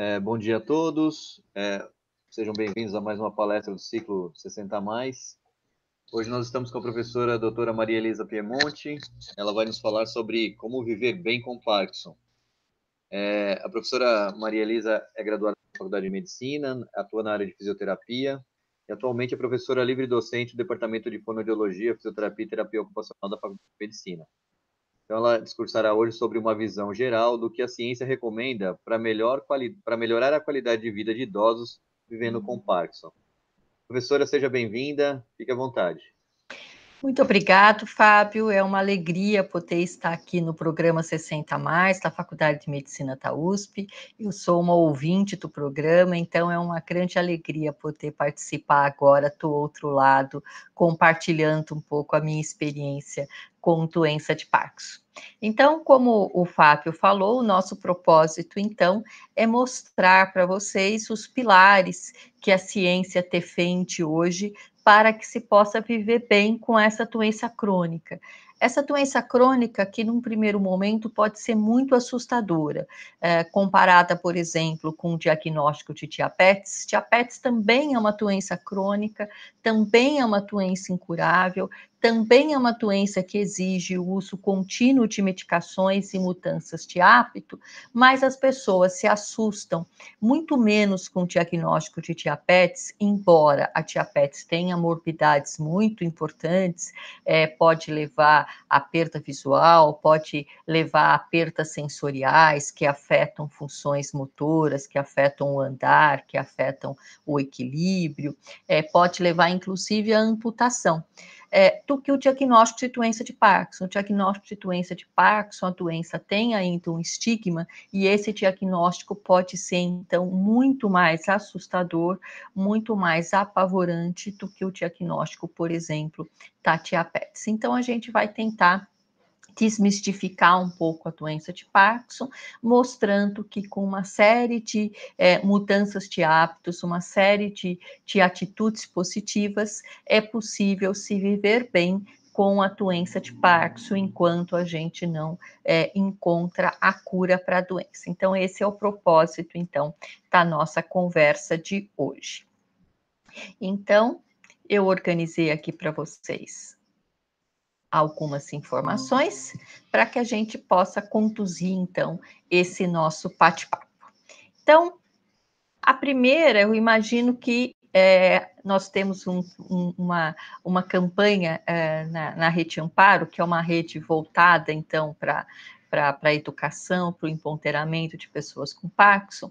É, bom dia a todos. É, sejam bem-vindos a mais uma palestra do ciclo 60 mais. Hoje nós estamos com a professora a doutora Maria Elisa Piemonte. Ela vai nos falar sobre como viver bem com Parkinson. É, a professora Maria Elisa é graduada na Faculdade de Medicina, atua na área de fisioterapia e atualmente é professora livre docente do Departamento de Fonoaudiologia, Fisioterapia e Terapia Ocupacional da Faculdade de Medicina. Então, ela discursará hoje sobre uma visão geral do que a ciência recomenda para melhor melhorar a qualidade de vida de idosos vivendo com uhum. Parkinson. Professora, seja bem-vinda, fique à vontade. Muito obrigado, Fábio. É uma alegria poder estar aqui no programa 60 Mais da Faculdade de Medicina da USP. Eu sou uma ouvinte do programa, então é uma grande alegria poder participar agora do outro lado, compartilhando um pouco a minha experiência com doença de Parkinson. Então, como o Fábio falou, o nosso propósito, então, é mostrar para vocês os pilares que a ciência defende hoje para que se possa viver bem com essa doença crônica. Essa doença crônica, que num primeiro momento pode ser muito assustadora, é, comparada, por exemplo, com o diagnóstico de diabetes. Diabetes também é uma doença crônica, também é uma doença incurável, também é uma doença que exige o uso contínuo de medicações e mudanças de hábito, mas as pessoas se assustam muito menos com o diagnóstico de diabetes, embora a diabetes tenha morbidades muito importantes, é, pode levar a perda visual, pode levar a perdas sensoriais que afetam funções motoras, que afetam o andar, que afetam o equilíbrio, é, pode levar inclusive à amputação é, do que o diagnóstico de doença de Parkinson. O diagnóstico de doença de Parkinson, a doença tem ainda um estigma, e esse diagnóstico pode ser, então, muito mais assustador, muito mais apavorante do que o diagnóstico, por exemplo, da diabetes. Então, a gente vai tentar desmistificar um pouco a doença de Parkinson, mostrando que com uma série de é, mudanças de hábitos, uma série de, de atitudes positivas, é possível se viver bem com a doença de Parkinson enquanto a gente não é, encontra a cura para a doença. Então, esse é o propósito, então, da nossa conversa de hoje. Então, eu organizei aqui para vocês algumas informações uhum. para que a gente possa conduzir, então, esse nosso bate-papo. Então, a primeira, eu imagino que é, nós temos um, um, uma, uma campanha é, na, na Rede Amparo, que é uma rede voltada, então, para para a educação, para o empoderamento de pessoas com Parkinson.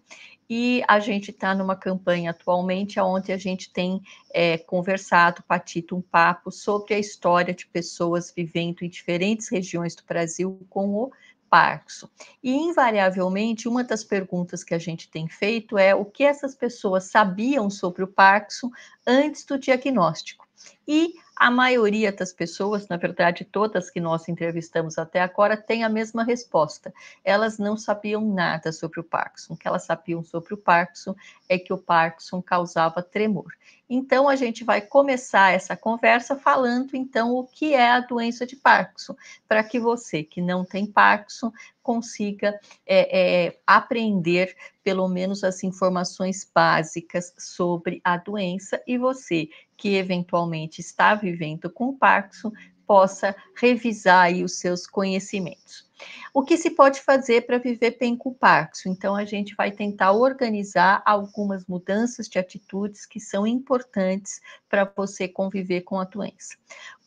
E a gente está numa campanha atualmente onde a gente tem é, conversado, patido um papo sobre a história de pessoas vivendo em diferentes regiões do Brasil com o Parkinson. E, invariavelmente, uma das perguntas que a gente tem feito é o que essas pessoas sabiam sobre o Parkinson antes do diagnóstico. E a maioria das pessoas, na verdade, todas que nós entrevistamos até agora, tem a mesma resposta. Elas não sabiam nada sobre o Parkinson. O que elas sabiam sobre o Parkinson é que o Parkinson causava tremor. Então, a gente vai começar essa conversa falando, então, o que é a doença de Parkinson, para que você que não tem Parkinson consiga é, é, aprender, pelo menos, as informações básicas sobre a doença e você que eventualmente está vivendo com Parkinson possa revisar os seus conhecimentos. O que se pode fazer para viver bem com o Parkinson? Então, a gente vai tentar organizar algumas mudanças de atitudes que são importantes para você conviver com a doença.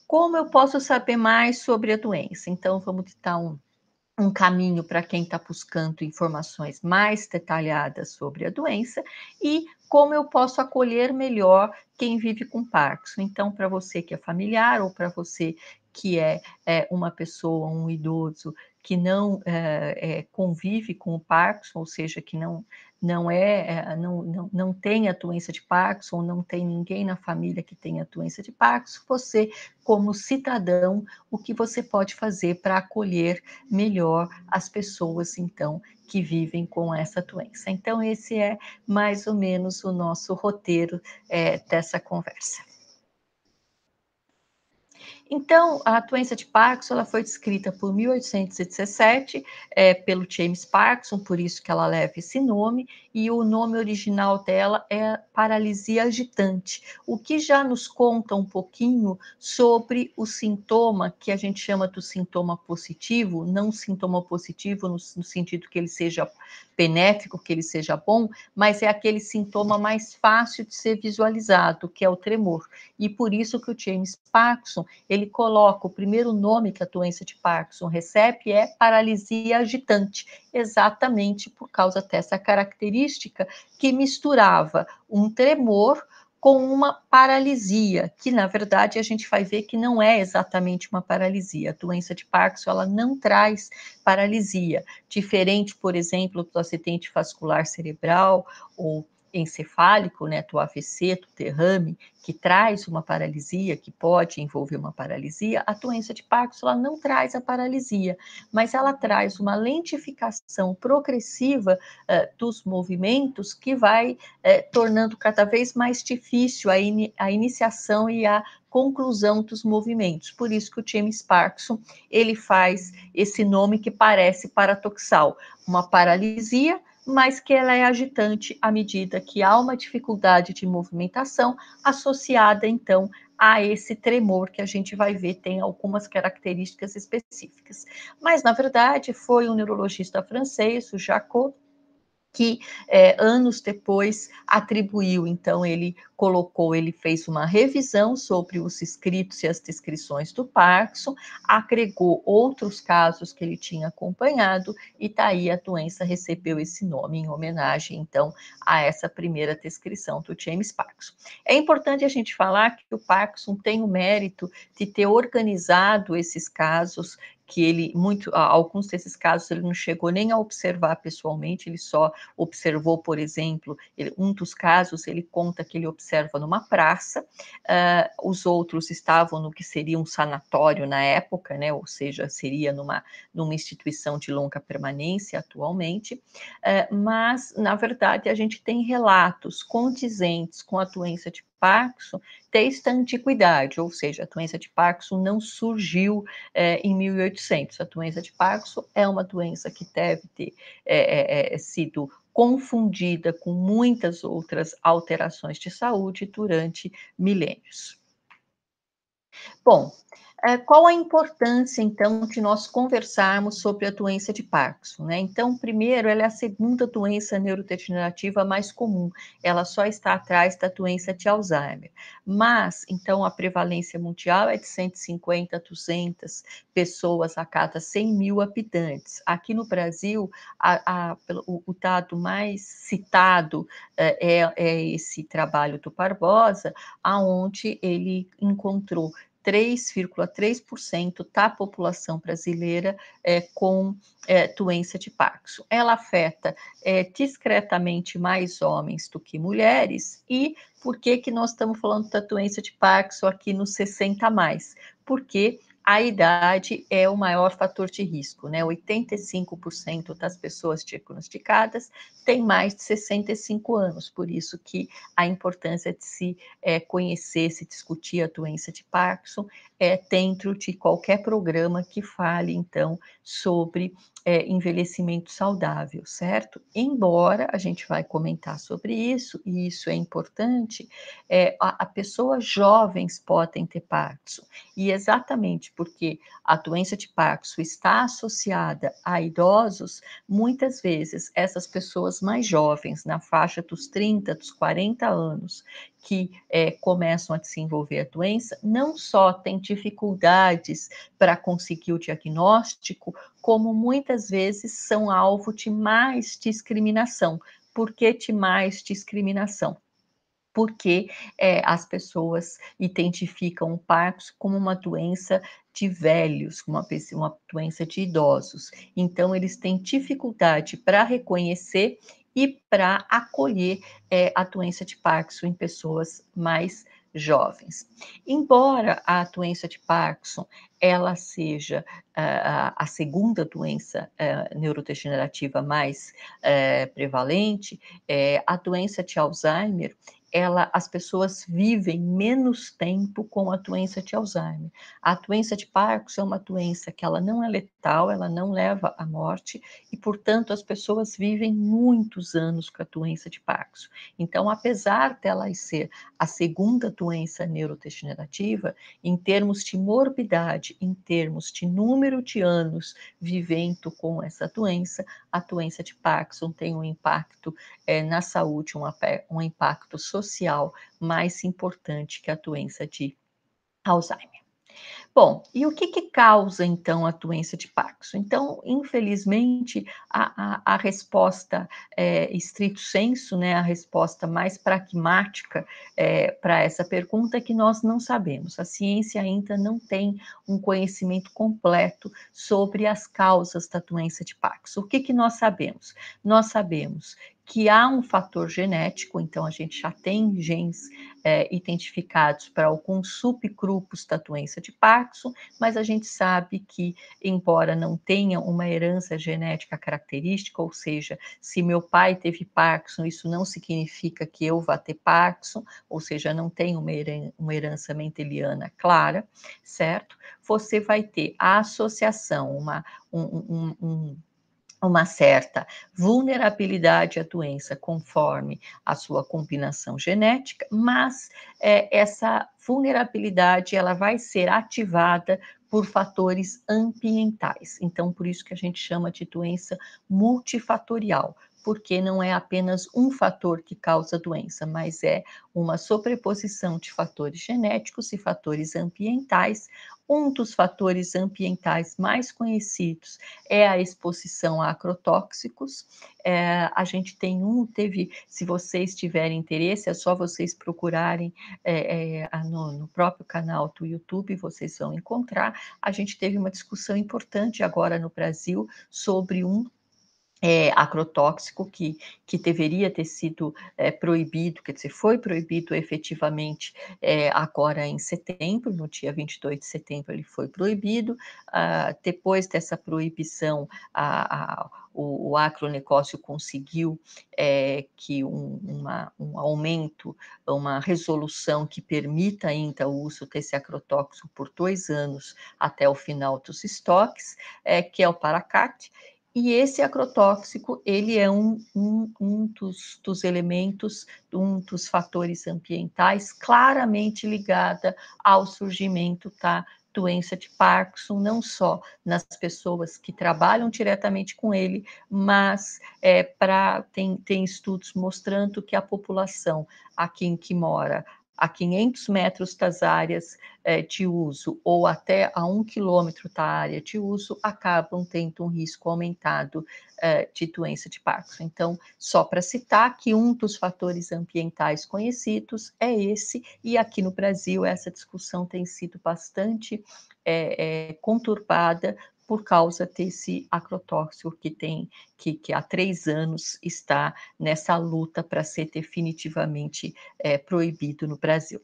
Como eu posso saber mais sobre a doença? Então, vamos dar um um caminho para quem está buscando informações mais detalhadas sobre a doença e como eu posso acolher melhor quem vive com Parkinson. Então, para você que é familiar ou para você que é, é, uma pessoa, um idoso que não é, convive com o Parkinson, ou seja, que não não é, eh, não, não, não tem a doença de Parkinson, não tem ninguém na família que tenha a doença de Parkinson, você, como cidadão, o que você pode fazer para acolher melhor as pessoas, então, que vivem com essa doença. Então, esse é mais ou menos o nosso roteiro é, dessa conversa. Então, a doença de Parkinson ela foi descrita por 1817 é, pelo James Parkinson, por isso que ela leva esse nome, e o nome original dela é paralisia agitante, o que já nos conta um pouquinho sobre o sintoma que a gente chama do sintoma positivo, não sintoma positivo no, no sentido que ele seja benéfico, que ele seja bom, mas é aquele sintoma mais fácil de ser visualizado, que é o tremor. E por isso que o James Parkinson, ele ele coloca o primeiro nome que a doença de Parkinson recebe é paralisia agitante, exatamente por causa dessa característica que misturava um tremor com uma paralisia, que na verdade a gente vai ver que não é exatamente uma paralisia. A doença de Parkinson ela não traz paralisia, diferente, por exemplo, do acidente vascular cerebral ou encefálico, né, do AVC, do derrame, que traz uma paralisia, que pode envolver uma paralisia, a doença de Parkinson ela não traz a paralisia, mas ela traz uma lentificação progressiva uh, dos movimentos que vai uh, tornando cada vez mais difícil a, in a iniciação e a conclusão dos movimentos. Por isso que o James Parkinson ele faz esse nome que parece paradoxal, uma paralisia mas que ela é agitante à medida que há uma dificuldade de movimentação associada então a esse tremor que a gente vai ver tem algumas características específicas. Mas na verdade foi um neurologista francês, o Jacot, que é, anos depois atribuiu então ele colocou, ele fez uma revisão sobre os escritos e as descrições do Parkinson, agregou outros casos que ele tinha acompanhado e daí tá a doença recebeu esse nome em homenagem, então, a essa primeira descrição do James Parkinson. É importante a gente falar que o Parkinson tem o mérito de ter organizado esses casos que ele muito alguns desses casos ele não chegou nem a observar pessoalmente, ele só observou, por exemplo, ele, um dos casos ele conta que ele observou observa numa praça, uh, os outros estavam no que seria um sanatório na época, né, ou seja, seria numa, numa instituição de longa permanência atualmente, uh, mas, na verdade, a gente tem relatos condizentes com a doença de Parkinson desde a antiguidade, ou seja, a doença de Parkinson não surgiu eh, em 1800. A doença de Parkinson é uma doença que deve ter eh, eh, eh, sido confundida com muitas outras alterações de saúde durante milênios. Bom, é, qual a importância, então, de nós conversarmos sobre a doença de Parkinson? Né? Então, primeiro, ela é a segunda doença neurodegenerativa mais comum, ela só está atrás da doença de Alzheimer. Mas, então, a prevalência mundial é de 150 a 200 pessoas a cada 100 mil habitantes. Aqui no Brasil, a, a, o, o, dado mais citado é, é, é esse trabalho do Barbosa, aonde ele encontrou 3,3% da população brasileira é, com é, doença de Parkinson. Ela afeta é, discretamente mais homens do que mulheres. E por que, que nós estamos falando da doença de Parkinson aqui nos 60 mais? Porque a idade é o maior fator de risco, né? 85% das pessoas diagnosticadas têm mais de 65 anos, por isso que a importância de se é, conhecer, se discutir a doença de Parkinson é dentro de qualquer programa que fale, então, sobre é, envelhecimento saudável, certo? Embora a gente vai comentar sobre isso, e isso é importante, é, a, a pessoa jovens podem ter Parkinson, e exatamente porque a doença de Parkinson está associada a idosos, muitas vezes essas pessoas mais jovens, na faixa dos 30, dos 40 anos, que é, começam a desenvolver a doença, não só têm dificuldades para conseguir o diagnóstico, como muitas vezes são alvo de mais discriminação. Por que de mais discriminação? Porque é, as pessoas identificam o Parkinson como uma doença de velhos, uma, uma doença de idosos. Então, eles têm dificuldade para reconhecer e para acolher é, a doença de Parkinson em pessoas mais jovens. Embora a doença de Parkinson ela seja uh, a segunda doença uh, neurodegenerativa mais uh, prevalente, a doença de Alzheimer ela, as pessoas vivem menos tempo com a doença de Alzheimer. A doença de Parkinson é uma doença que ela não é letal, ela não leva à morte e, portanto, as pessoas vivem muitos anos com a doença de Parkinson. Então, apesar dela ser a segunda doença neurodegenerativa, em termos de morbidade, em termos de número de anos vivendo com essa doença, a doença de Parkinson tem um impacto é, na saúde, um, um impacto social social mais importante que a doença de Alzheimer. Bom, e o que, que, causa então a doença de Parkinson? Então, infelizmente, a, a, a resposta é, estrito senso, né, a resposta mais pragmática é, para essa pergunta é que nós não sabemos. A ciência ainda não tem um conhecimento completo sobre as causas da doença de Parkinson. O que, que nós sabemos? Nós sabemos que há um fator genético, então a gente já tem genes é, identificados para alguns subgrupos da doença de Parkinson, mas a gente sabe que, embora não tenha uma herança genética característica, ou seja, se meu pai teve Parkinson, isso não significa que eu vá ter Parkinson, ou seja, não tem uma, heran uma herança mendeliana clara, certo? Você vai ter a associação, uma, um, um, um uma certa vulnerabilidade à doença conforme a sua combinação genética, mas é, essa vulnerabilidade ela vai ser ativada por fatores ambientais. Então, por isso que a gente chama de doença multifatorial, porque não é apenas um fator que causa a doença, mas é uma sobreposição de fatores genéticos e fatores ambientais. Um dos fatores ambientais mais conhecidos é a exposição a acrotóxicos. É, a gente tem um, teve, se vocês tiverem interesse, é só vocês procurarem é, é, no, no próprio canal do YouTube, vocês vão encontrar. A gente teve uma discussão importante agora no Brasil sobre um é, que, que deveria ter sido é, proibido, quer dizer, foi proibido efetivamente é, agora em setembro, no dia 22 de setembro ele foi proibido, ah, depois dessa proibição, a, a, o, o agronegócio conseguiu é, que um, uma, um aumento, uma resolução que permita ainda o uso desse acrotóxico por dois anos até o final dos estoques, é, que é o paracat, e esse acrotóxico, ele é um, um, um dos, dos, elementos, um dos fatores ambientais claramente ligada ao surgimento da tá, doença de Parkinson, não só nas pessoas que trabalham diretamente com ele, mas é, pra, tem, tem estudos mostrando que a população aqui em que mora a 500 metros das áreas é, de uso ou até a 1 quilômetro da área de uso acabam tendo um risco aumentado é, de doença de Parkinson. Então, só para citar que um dos fatores ambientais conhecidos é esse, e aqui no Brasil essa discussão tem sido bastante é, conturbada por causa desse acrotóxico que tem, que, que há três anos está nessa luta para ser definitivamente é, proibido no Brasil.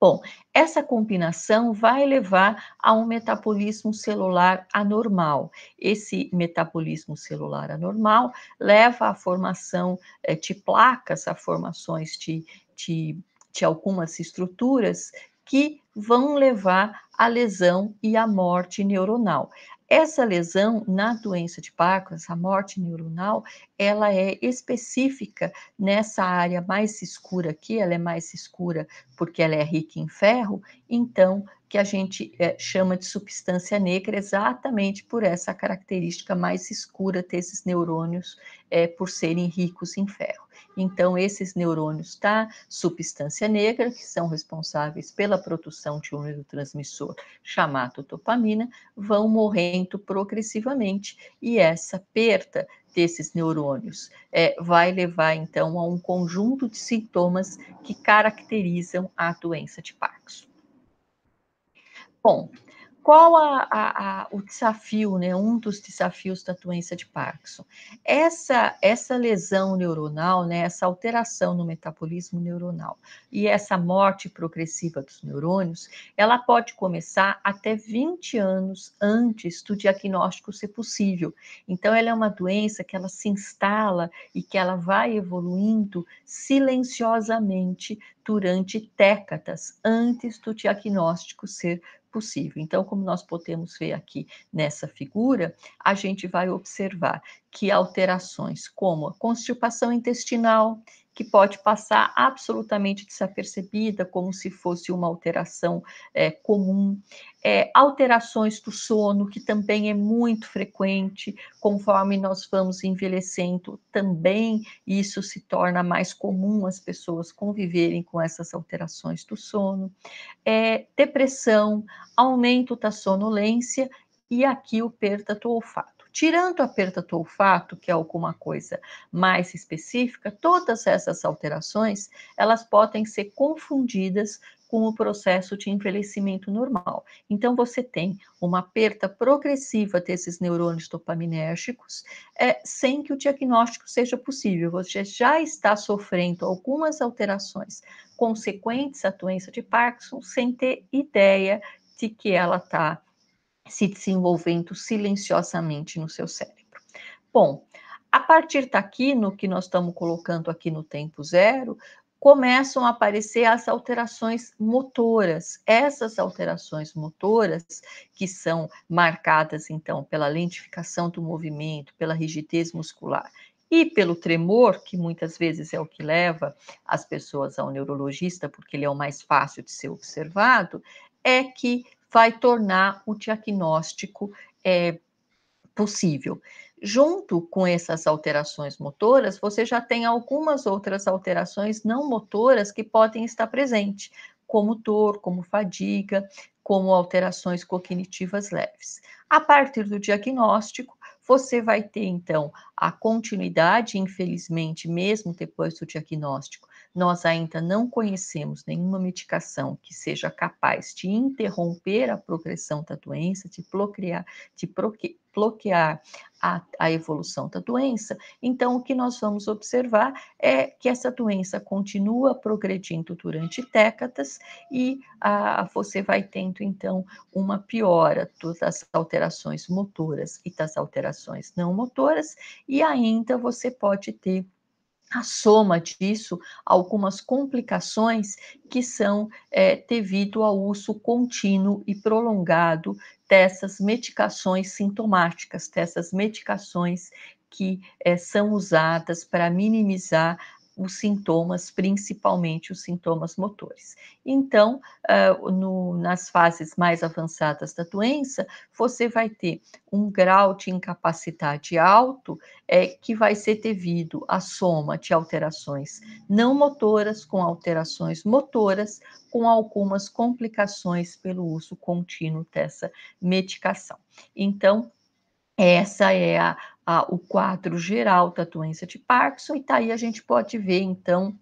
Bom, essa combinação vai levar a um metabolismo celular anormal. Esse metabolismo celular anormal leva à formação é, de placas, a formações de, de, de algumas estruturas que vão levar à lesão e à morte neuronal. Essa lesão na doença de Parkinson, essa morte neuronal, ela é específica nessa área mais escura aqui, ela é mais escura porque ela é rica em ferro, então que a gente é, chama de substância negra exatamente por essa característica mais escura desses neurônios, é, por serem ricos em ferro. Então, esses neurônios da tá? substância negra, que são responsáveis pela produção de um neurotransmissor chamado dopamina, vão morrendo progressivamente e essa perda desses neurônios é, vai levar então a um conjunto de sintomas que caracterizam a doença de Parkinson. Bom, qual a, a, a, o desafio, né? Um dos desafios da doença de Parkinson. Essa, essa lesão neuronal, né? Essa alteração no metabolismo neuronal e essa morte progressiva dos neurônios, ela pode começar até 20 anos antes do diagnóstico ser possível. Então, ela é uma doença que ela se instala e que ela vai evoluindo silenciosamente durante décadas antes do diagnóstico ser possível. Então, como nós podemos ver aqui nessa figura, a gente vai observar que alterações como constipação intestinal, que pode passar absolutamente desapercebida, como se fosse uma alteração é, comum. É, alterações do sono, que também é muito frequente, conforme nós vamos envelhecendo, também isso se torna mais comum as pessoas conviverem com essas alterações do sono. É, depressão, aumento da sonolência e aqui o perda do olfato. Tirando a perda do olfato, que é alguma coisa mais específica, todas essas alterações, elas podem ser confundidas com o processo de envelhecimento normal. Então, você tem uma perda progressiva desses neurônios dopaminérgicos, é, sem que o diagnóstico seja possível. Você já está sofrendo algumas alterações consequentes à doença de Parkinson, sem ter ideia de que ela está se desenvolvendo silenciosamente no seu cérebro. Bom, a partir daqui, no que nós estamos colocando aqui no tempo zero, começam a aparecer as alterações motoras. Essas alterações motoras, que são marcadas então pela lentificação do movimento, pela rigidez muscular e pelo tremor, que muitas vezes é o que leva as pessoas ao neurologista, porque ele é o mais fácil de ser observado, é que vai tornar o diagnóstico é, possível. Junto com essas alterações motoras, você já tem algumas outras alterações não motoras que podem estar presentes, como dor, como fadiga, como alterações cognitivas leves. A partir do diagnóstico, você vai ter então a continuidade, infelizmente, mesmo depois do diagnóstico, nós ainda não conhecemos nenhuma medicação que seja capaz de interromper a progressão da doença, de bloquear, de bloquear a, a, evolução da doença, então o que nós vamos observar é que essa doença continua progredindo durante décadas e você vai tendo então uma piora das alterações motoras e das alterações não motoras, e ainda você pode ter a soma disso, algumas complicações que são é, devido ao uso contínuo e prolongado dessas medicações sintomáticas, dessas medicações que é, são usadas para minimizar os sintomas, principalmente os sintomas motores. Então, uh, no, nas fases mais avançadas da doença, você vai ter um grau de incapacidade alto, é, que vai ser devido à soma de alterações não motoras com alterações motoras, com algumas complicações pelo uso contínuo dessa medicação. Então, essa é a, o quadro geral da doença de Parkinson, e tá aí a gente pode ver, então,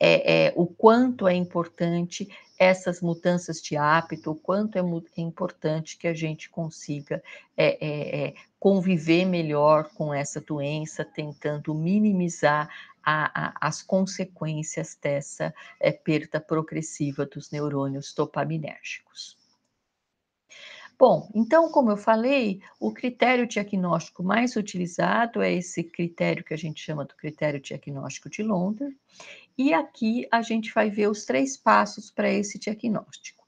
é, é, o quanto é importante essas mudanças de hábito, o quanto é, é importante que a gente consiga é, é, é, conviver melhor com essa doença, tentando minimizar a, a, as consequências dessa perda progressiva dos neurônios dopaminérgicos. Bom, então, como eu falei, o critério diagnóstico mais utilizado é esse critério que a gente chama do critério diagnóstico de Londres, e aqui a gente vai ver os três passos para esse diagnóstico.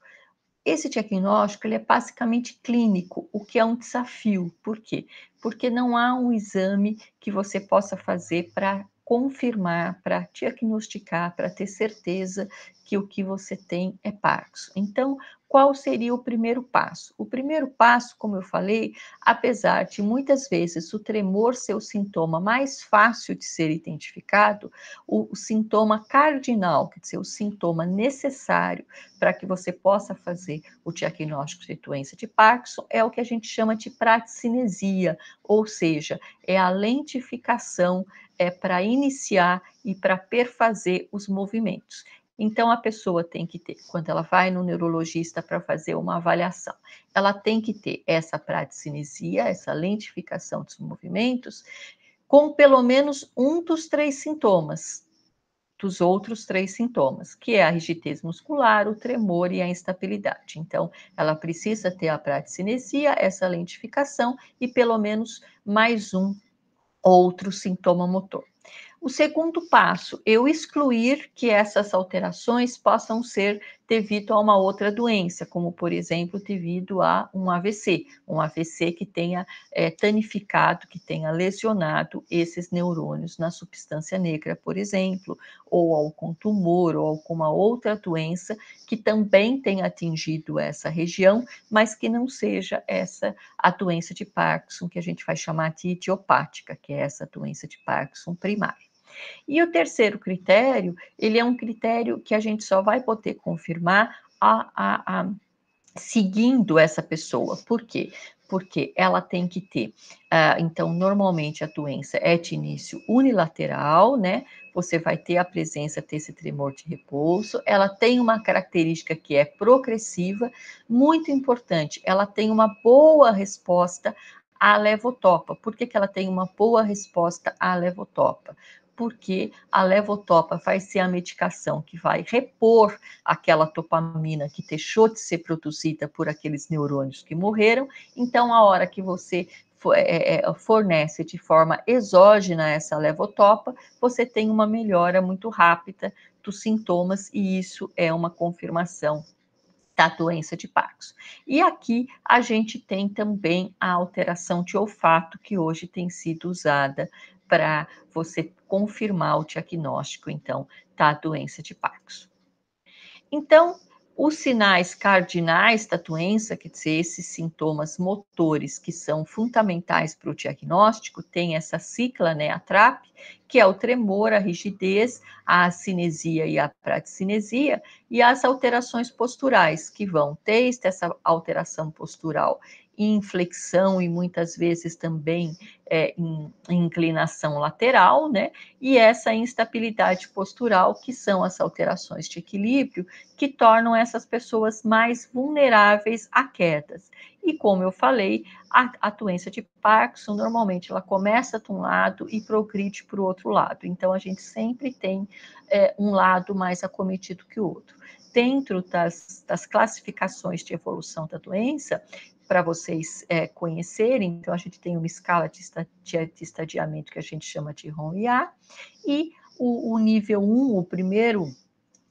Esse diagnóstico ele é basicamente clínico, o que é um desafio. Por quê? Porque não há um exame que você possa fazer para confirmar, para diagnosticar, para ter certeza que o que você tem é Parkinson. Então, qual seria o primeiro passo? O primeiro passo, como eu falei, apesar de muitas vezes o tremor ser o sintoma mais fácil de ser identificado, o, sintoma cardinal, quer dizer, o sintoma necessário para que você possa fazer o diagnóstico de doença de Parkinson é o que a gente chama de praticinesia, ou seja, é a lentificação é para iniciar e para perfazer os movimentos. Então, a pessoa tem que ter, quando ela vai no neurologista para fazer uma avaliação, ela tem que ter essa praticinesia, essa lentificação dos movimentos, com pelo menos um dos três sintomas, dos outros três sintomas, que é a rigidez muscular, o tremor e a instabilidade. Então, ela precisa ter a praticinesia, essa lentificação e pelo menos mais um outro sintoma motor. O segundo passo, eu excluir que essas alterações possam ser devido a uma outra doença, como por exemplo devido a um AVC, um AVC que tenha é, que tenha lesionado esses neurônios na substância negra, por exemplo, ou algum tumor ou alguma outra doença que também tenha atingido essa região, mas que não seja essa a doença de Parkinson que a gente vai chamar de idiopática, que é essa doença de Parkinson primária. E o terceiro critério, ele é um critério que a gente só vai poder confirmar a, a, a seguindo essa pessoa. Por quê? Porque ela tem que ter. Uh, então, normalmente a doença é de início unilateral, né? Você vai ter a presença desse tremor de repouso. Ela tem uma característica que é progressiva, muito importante. Ela tem uma boa resposta à levotopa. Por que, que ela tem uma boa resposta à levotopa? porque a levotopa vai ser a medicação que vai repor aquela dopamina que deixou de ser produzida por aqueles neurônios que morreram. Então, a hora que você é, é, é, fornece de forma exógena essa levotopa, você tem uma melhora muito rápida dos sintomas e isso é uma confirmação da doença de Parkinson. E aqui a gente tem também a alteração de olfato que hoje tem sido usada para você confirmar o diagnóstico, então, da doença de Parkinson. Então, os sinais cardinais da doença, quer dizer, esses sintomas motores que são fundamentais para o diagnóstico, tem essa cicla, né, a TRAP, que é o tremor, a rigidez, a cinesia e a praticinesia, e as alterações posturais, que vão desde essa alteração postural inflexão e muitas vezes também é, in, inclinação lateral, né? E essa instabilidade postural, que são as alterações de equilíbrio, que tornam essas pessoas mais vulneráveis a quedas. E como eu falei, a, a doença de Parkinson normalmente ela começa de um lado e progride para o outro lado. Então a gente sempre tem é, um lado mais acometido que o outro dentro das, das, classificações de evolução da doença, para vocês é, conhecerem. Então, a gente tem uma escala de, estadiamento que a gente chama de RON-IA, e o, o nível 1, o primeiro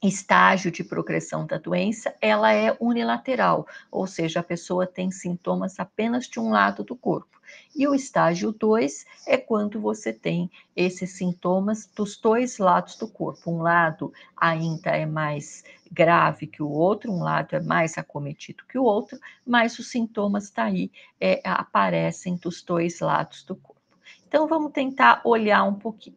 estágio de progressão da doença, ela é unilateral, ou seja, a pessoa tem sintomas apenas de um lado do corpo. E o estágio 2 é quando você tem esses sintomas dos dois lados do corpo. Um lado ainda é mais grave que o outro, um lado é mais acometido que o outro, mas os sintomas tá aí, é, aparecem dos dois lados do corpo. Então, vamos tentar olhar um pouquinho.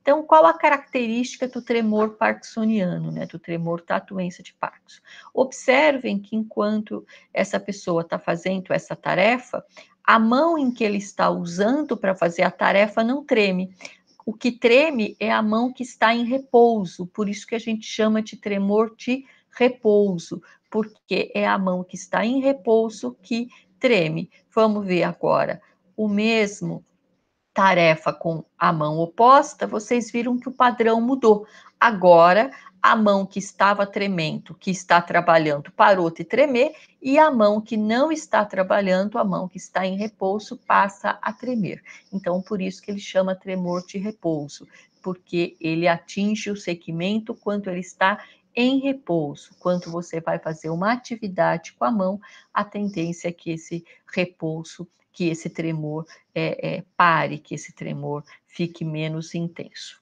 Então, qual a característica do tremor parkinsoniano, né, do tremor da doença de Parkinson? Observem que enquanto essa pessoa está fazendo essa tarefa, a mão em que ele está usando para fazer a tarefa não treme, o que treme é a mão que está em repouso, por isso que a gente chama de tremor de repouso, porque é a mão que está em repouso que treme. Vamos ver agora. O mesmo tarefa com a mão oposta, vocês viram que o padrão mudou. Agora, a mão que estava tremendo, que está trabalhando, parou de tremer, e a mão que não está trabalhando, a mão que está em repouso, passa a tremer. Então, por isso que ele chama tremor de repouso, porque ele atinge o segmento quando ele está em repouso. Quando você vai fazer uma atividade com a mão, a tendência é que esse repouso que esse tremor é, é, pare, que esse tremor fique menos intenso.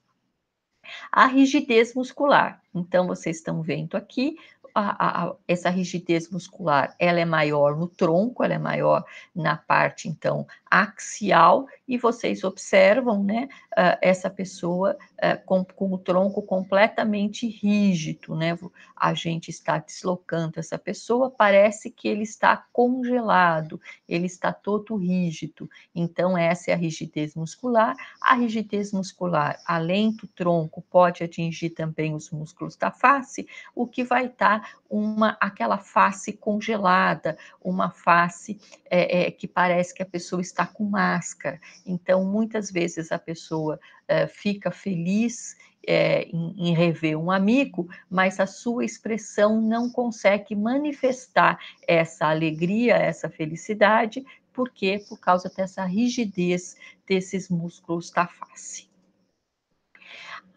A rigidez muscular. Então, vocês estão vendo aqui, a, a, essa rigidez muscular, ela é maior no tronco, ela é maior na parte, então, axial e vocês observam, né, ah, essa pessoa ah, com, com, o tronco completamente rígido, né, a gente está deslocando essa pessoa, parece que ele está congelado, ele está todo rígido, então essa é a rigidez muscular, a rigidez muscular, além do tronco, pode atingir também os músculos da face, o que vai estar uma, aquela face congelada, uma face é, é, que parece que a pessoa está com máscara. Então, muitas vezes a pessoa eh, fica feliz é, em, em, rever um amigo, mas a sua expressão não consegue manifestar essa alegria, essa felicidade, porque por causa dessa rigidez desses músculos da face.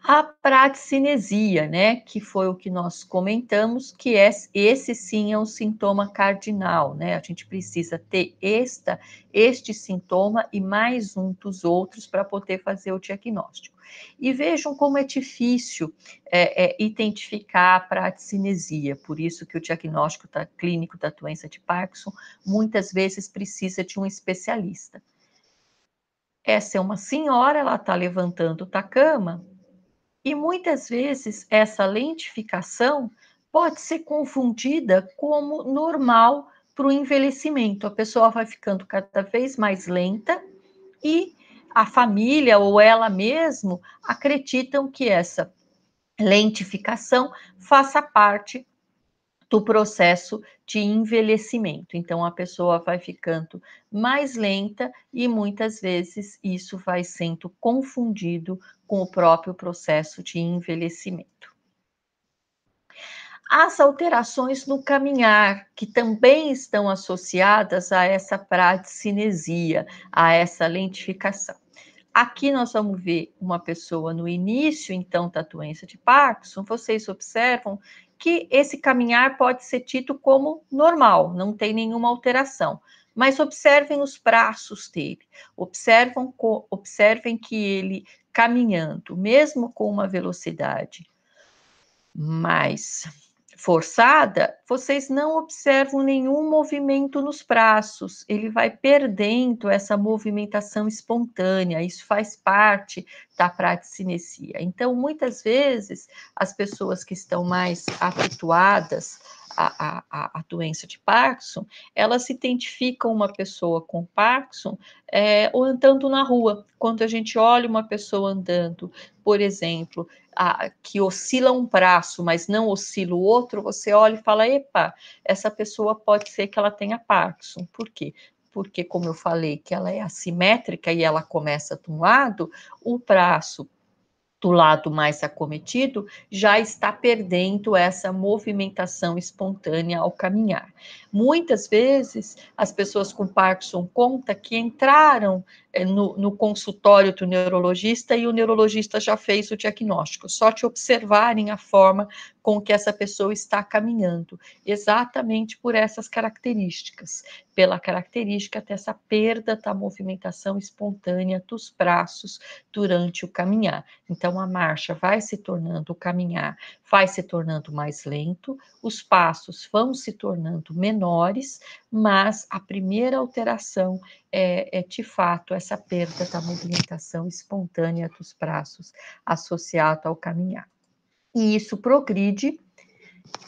A praticinesia, né, que foi o que nós comentamos, que é, esse sim é um sintoma cardinal, né? A gente precisa ter esta, este sintoma e mais um dos outros para poder fazer o diagnóstico. E vejam como é difícil é, é, identificar a praticinesia, por isso que o diagnóstico clínico da doença de Parkinson muitas vezes precisa de um especialista. Essa é uma senhora, ela está levantando da cama, e muitas vezes essa lentificação pode ser confundida como normal para o envelhecimento. A pessoa vai ficando cada vez mais lenta e a família ou ela mesmo acreditam que essa lentificação faça parte do processo de envelhecimento. Então a pessoa vai ficando mais lenta e muitas vezes isso vai sendo confundido com o próprio processo de envelhecimento. As alterações no caminhar, que também estão associadas a essa praticinesia, a essa lentificação. Aqui nós vamos ver uma pessoa no início, então, da doença de Parkinson. Vocês observam que esse caminhar pode ser tido como normal, não tem nenhuma alteração. Mas observem os braços dele, observem, observem que ele caminhando, mesmo com uma velocidade mais forçada, vocês não observam nenhum movimento nos braços, ele vai perdendo essa movimentação espontânea, isso faz parte da praticinesia. Então, muitas vezes, as pessoas que estão mais habituadas a, a, a, doença de Parkinson, elas se identificam uma pessoa com Parkinson é, ou andando na rua. Quando a gente olha uma pessoa andando, por exemplo, a, que oscila um braço, mas não oscila o outro, você olha e fala: epa, essa pessoa pode ser que ela tenha Parkinson. Por quê? Porque, como eu falei, que ela é assimétrica e ela começa de um lado, o braço do lado mais acometido já está perdendo essa movimentação espontânea ao caminhar. Muitas vezes as pessoas com Parkinson conta que entraram eh, no, no consultório do neurologista e o neurologista já fez o diagnóstico. Só te observarem a forma com que essa pessoa está caminhando, exatamente por essas características, pela característica dessa perda da movimentação espontânea dos braços durante o caminhar. Então a marcha vai se tornando o caminhar, vai se tornando mais lento, os passos vão se tornando menores menores, mas a primeira alteração é, é de fato essa perda da movimentação espontânea dos braços associado ao caminhar. E isso progride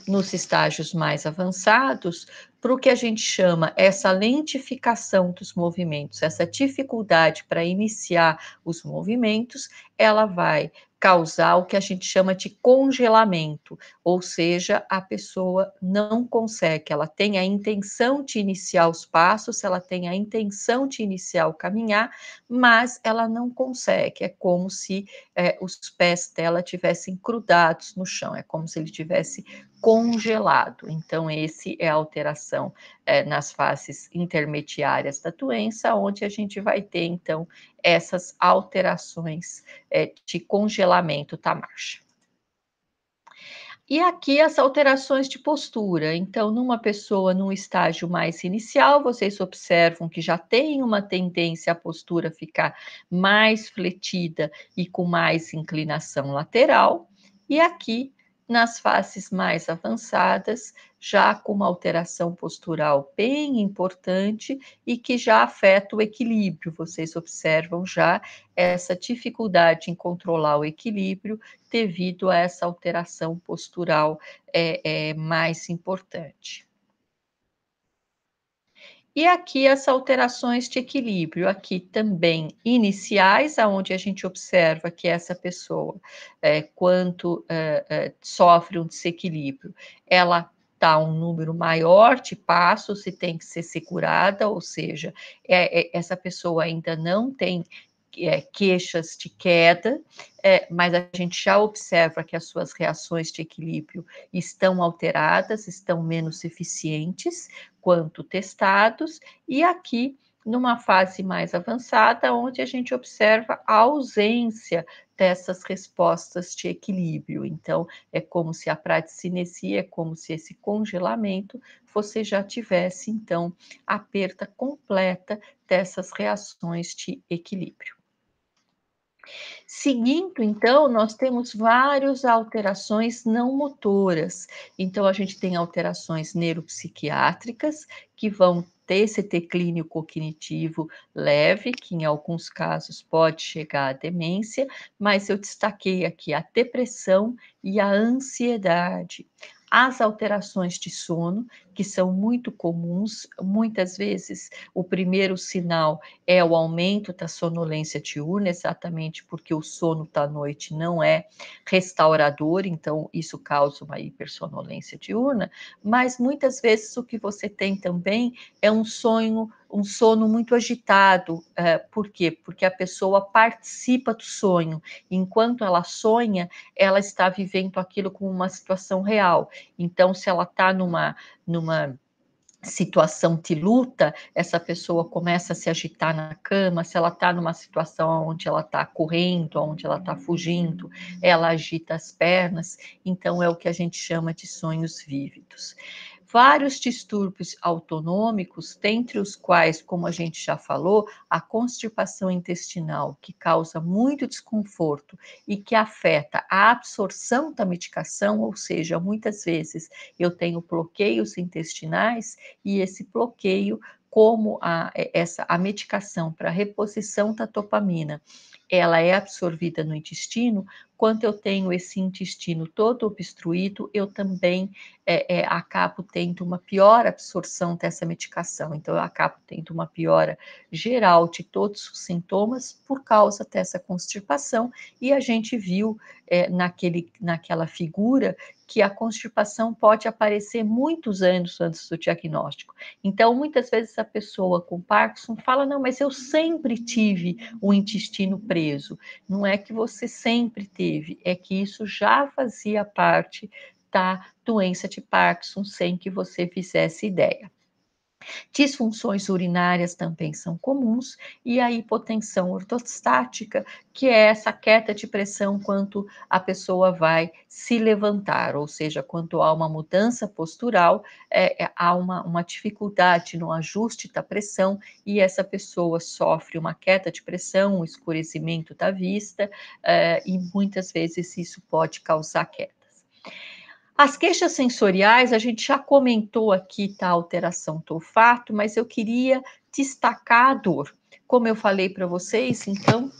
nos estágios mais avançados para o que a gente chama essa lentificação dos movimentos, essa dificuldade para iniciar os movimentos, ela vai causar o que a gente chama de congelamento, ou seja, a pessoa não consegue, ela tem a intenção de iniciar os passos, ela tem a intenção de iniciar o caminhar, mas ela não consegue. É como se é, os pés dela tivessem grudados no chão, é como se ele tivesse congelado. Então, esse é a alteração é, nas faces intermediárias da doença, onde a gente vai ter, então, essas alterações é, de congelamento da marcha. E aqui as alterações de postura. Então, numa pessoa num estágio mais inicial, vocês observam que já tem uma tendência a postura ficar mais fletida e com mais inclinação lateral. E aqui nas faces mais avançadas, já com uma alteração postural bem importante e que já afeta o equilíbrio. Vocês observam já essa dificuldade em controlar o equilíbrio devido a essa alteração postural é, é mais importante. E aqui as alterações de equilíbrio, aqui também iniciais, aonde a gente observa que essa pessoa, é, quanto é, é, sofre um desequilíbrio, ela está um número maior de passos e tem que ser segurada, ou seja, é, é, essa pessoa ainda não tem é queixas de queda, é, mas a gente já observa que as suas reações de equilíbrio estão alteradas, estão menos eficientes quanto testados, e aqui numa fase mais avançada, onde a gente observa a ausência dessas respostas de equilíbrio. Então, é como se a praticinesia, é como se esse congelamento você já tivesse, então, a perda completa dessas reações de equilíbrio. Seguindo, então, nós temos várias alterações não motoras. Então, a gente tem alterações neuropsiquiátricas, que vão ter CT clínico cognitivo leve, que em alguns casos pode chegar à demência, mas eu destaquei aqui a depressão e a ansiedade. As alterações de sono, que são muito comuns. Muitas vezes, o primeiro sinal é o aumento da sonolência diurna, exatamente porque o sono da noite não é restaurador, então isso causa uma hipersonolência diurna. Mas muitas vezes o que você tem também é um sonho um sono muito agitado. É, por quê? Porque a pessoa participa do sonho. Enquanto ela sonha, ela está vivendo aquilo como uma situação real. Então, se ela está numa numa situação de luta, essa pessoa começa a se agitar na cama, se ela está numa situação onde ela está correndo, onde ela está fugindo, ela agita as pernas, então é o que a gente chama de sonhos vívidos vários distúrbios autonômicos, dentre os quais, como a gente já falou, a constipação intestinal, que causa muito desconforto e que afeta a absorção da medicação, ou seja, muitas vezes eu tenho bloqueios intestinais e esse bloqueio como a, é, essa, a medicação para reposição da dopamina ela é absorvida no intestino, Quanto eu tenho esse intestino todo obstruído, eu também é, é, acabo tendo uma pior absorção dessa medicação. Então, eu acabo tendo uma piora geral de todos os sintomas por causa dessa constipação. E a gente viu é, naquele, naquela figura que a constipação pode aparecer muitos anos antes do diagnóstico. Então, muitas vezes a pessoa com Parkinson fala: não, mas eu sempre tive o intestino preso. Não é que você sempre teve é que isso já fazia parte da doença de Parkinson sem que você fizesse ideia. Disfunções urinárias também são comuns, e a hipotensão ortostática, que é essa queda de pressão quando a pessoa vai se levantar, ou seja, quando há uma mudança postural, é, é há uma, uma dificuldade no ajuste da pressão e essa pessoa sofre uma queda de pressão, um escurecimento da vista, é, e muitas vezes isso pode causar queda. As queixas sensoriais, a gente já comentou aqui, tá? A alteração do olfato, mas eu queria destacar a dor. Como eu falei para vocês, então,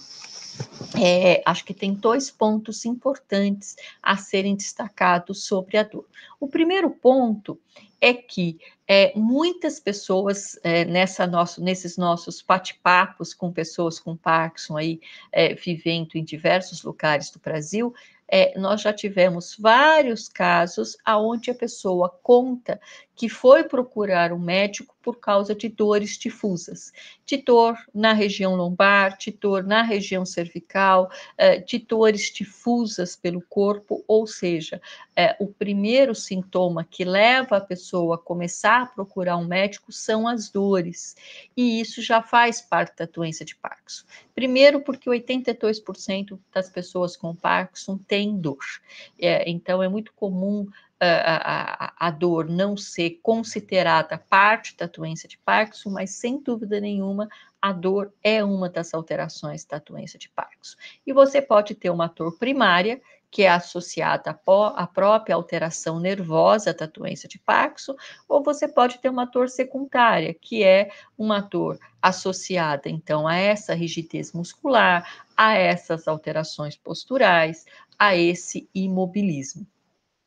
é, acho que tem dois pontos importantes a serem destacados sobre a dor. O primeiro ponto é que é, muitas pessoas é, nessa nosso, nesses nossos bate-papos com pessoas com Parkinson aí é, vivendo em diversos lugares do Brasil é, nós já tivemos vários casos aonde a pessoa conta que foi procurar um médico por causa de dores difusas, de dor na região lombar, de dor na região cervical, de eh, dores difusas pelo corpo, ou seja, eh, o primeiro sintoma que leva a pessoa a começar a procurar um médico são as dores, e isso já faz parte da doença de Parkinson. Primeiro, porque 82% das pessoas com Parkinson têm dor, eh, então é muito comum a, a, dor não ser considerada parte da doença de Parkinson, mas sem dúvida nenhuma, a dor é uma das alterações da doença de Parkinson. E você pode ter uma dor primária, que é associada à própria alteração nervosa da doença de Parkinson, ou você pode ter uma dor secundária, que é uma dor associada, então, a essa rigidez muscular, a essas alterações posturais, a esse imobilismo.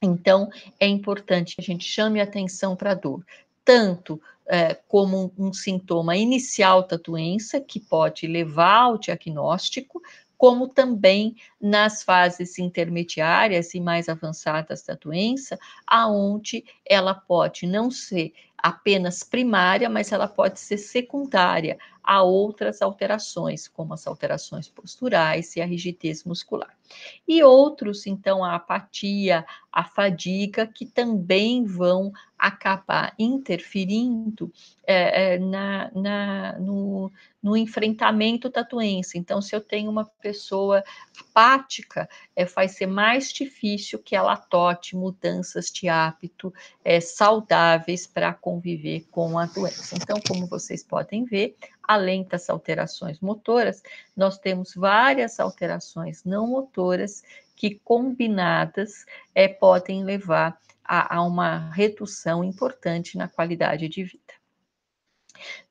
Então, é importante que a gente chame atenção para a dor, tanto é, como um, um sintoma inicial da doença, que pode levar ao diagnóstico, como também nas fases intermediárias e mais avançadas da doença, aonde ela pode não ser apenas primária, mas ela pode ser secundária a outras alterações, como as alterações posturais e a rigidez muscular. E outros, então, a apatia, a fadiga, que também vão acabar interferindo é, na, na, no, no, enfrentamento da doença. Então, se eu tenho uma pessoa apática, é, eh, vai ser mais difícil que ela tote mudanças de hábito é, saudáveis para conviver com a doença. Então, como vocês podem ver, além das alterações motoras, nós temos várias alterações não motoras que, combinadas, é, podem levar a, a uma redução importante na qualidade de vida.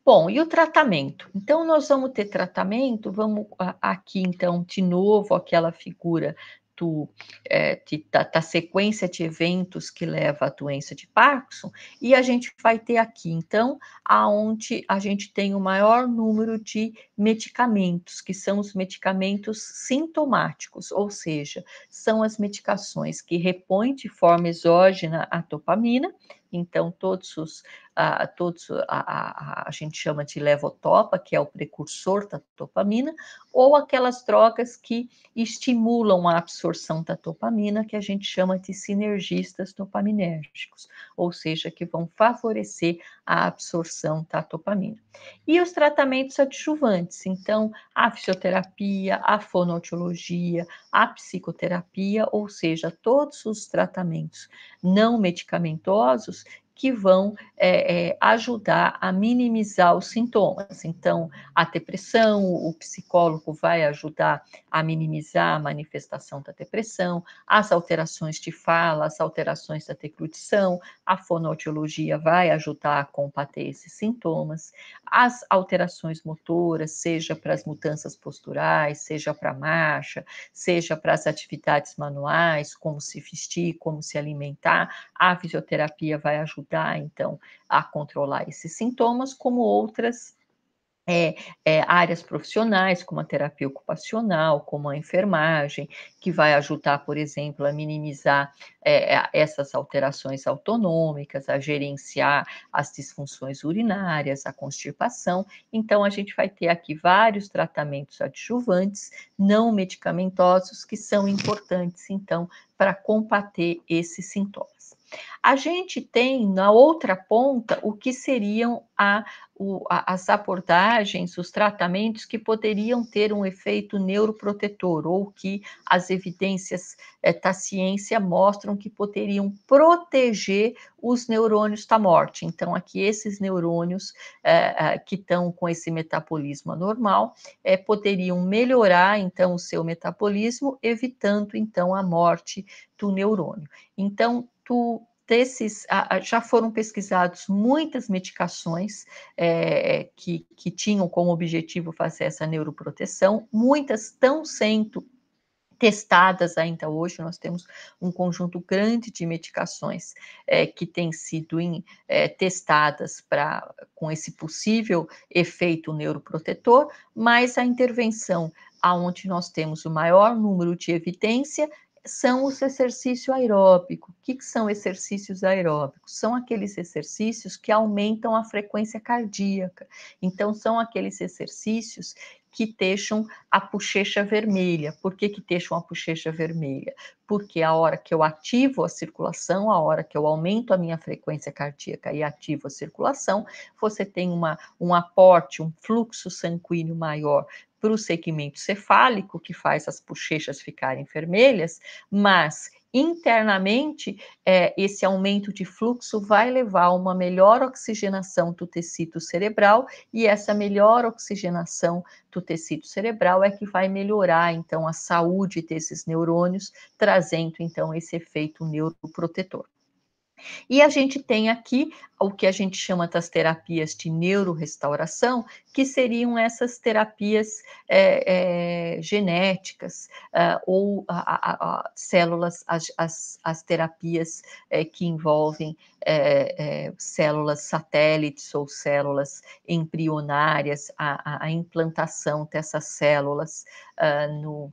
Bom, e o tratamento? Então, nós vamos ter tratamento, vamos aqui, então, de novo, aquela figura tu, é, te, da, tá, tá sequência de eventos que leva à doença de Parkinson, e a gente vai ter aqui, então, aonde a gente tem o maior número de medicamentos, que são os medicamentos sintomáticos, ou seja, são as medicações que repõem de forma exógena a dopamina, então, todos os, a, todos a, a, a gente chama de levotopa, que é o precursor da dopamina, ou aquelas drogas que estimulam a absorção da dopamina, que a gente chama de sinergistas dopaminérgicos, ou seja, que vão favorecer a absorção da dopamina. E os tratamentos adjuvantes, então, a fisioterapia, a fonoaudiologia, a psicoterapia, ou seja, todos os tratamentos não medicamentosos que vão é, é, ajudar a minimizar os sintomas. Então, a depressão, o psicólogo vai ajudar a minimizar a manifestação da depressão, as alterações de fala, as alterações da deglutição, a fonoaudiologia vai ajudar a combater esses sintomas, as alterações motoras, seja para as mudanças posturais, seja para a marcha, seja para as atividades manuais, como se vestir, como se alimentar, a fisioterapia vai ajudar ajudar, então, a controlar esses sintomas, como outras é, é, áreas profissionais, como a terapia ocupacional, como a enfermagem, que vai ajudar, por exemplo, a minimizar é, é, essas alterações autonômicas, a gerenciar as disfunções urinárias, a constipação. Então, a gente vai ter aqui vários tratamentos adjuvantes não medicamentosos que são importantes, então, para combater esses sintomas. A gente tem na outra ponta o que seriam a, o, a, as abordagens, os tratamentos que poderiam ter um efeito neuroprotetor, ou que as evidências é, da ciência mostram que poderiam proteger os neurônios da morte. Então, aqui, esses neurônios é, que estão com esse metabolismo anormal é, poderiam melhorar, então, o seu metabolismo, evitando, então, a morte do neurônio. Então, desses já foram pesquisados muitas medicações é, que, que tinham como objetivo fazer essa neuroproteção, muitas estão sendo testadas ainda hoje. Nós temos um conjunto grande de medicações é, que têm sido é, testadas para com esse possível efeito neuroprotetor, mas a intervenção aonde nós temos o maior número de evidência são os exercícios aeróbicos. O que, que são exercícios aeróbicos? São aqueles exercícios que aumentam a frequência cardíaca. Então, são aqueles exercícios que deixam a bochecha vermelha. Por que, que deixam a bochecha vermelha? Porque a hora que eu ativo a circulação, a hora que eu aumento a minha frequência cardíaca e ativo a circulação, você tem uma, um aporte, um fluxo sanguíneo maior para o segmento cefálico, que faz as bochechas ficarem vermelhas, mas internamente, é, esse aumento de fluxo vai levar a uma melhor oxigenação do tecido cerebral, e essa melhor oxigenação do tecido cerebral é que vai melhorar, então, a saúde desses neurônios, trazendo, então, esse efeito neuroprotetor. E a gente tem aqui o que a gente chama das terapias de neurorestauração, que seriam essas terapias é, é, genéticas é, ou a, a, a, células, as, as, as terapias é, que envolvem é, é, células satélites ou células embrionárias, a, implantação dessas células ah, no,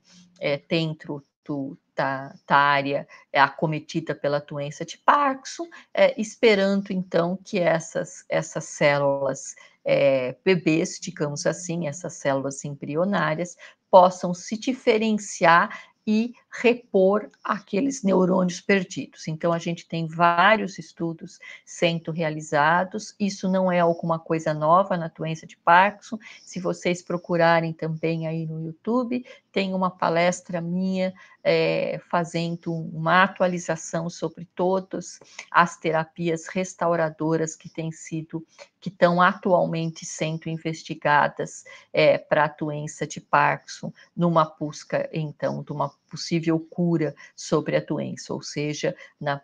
dentro do, da, da área é acometida pela doença de Parkinson, é, esperando então que essas, essas células é, bebês, digamos assim, essas células embrionárias, possam se diferenciar e repor aqueles neurônios perdidos. Então, a gente tem vários estudos sendo realizados, isso não é alguma coisa nova na doença de Parkinson. Se vocês procurarem também aí no YouTube, tem uma palestra minha é, fazendo uma atualização sobre todas as terapias restauradoras que têm sido, que estão atualmente sendo investigadas é, para a doença de Parkinson, numa busca, então, de uma possível possível cura sobre a doença, ou seja, na,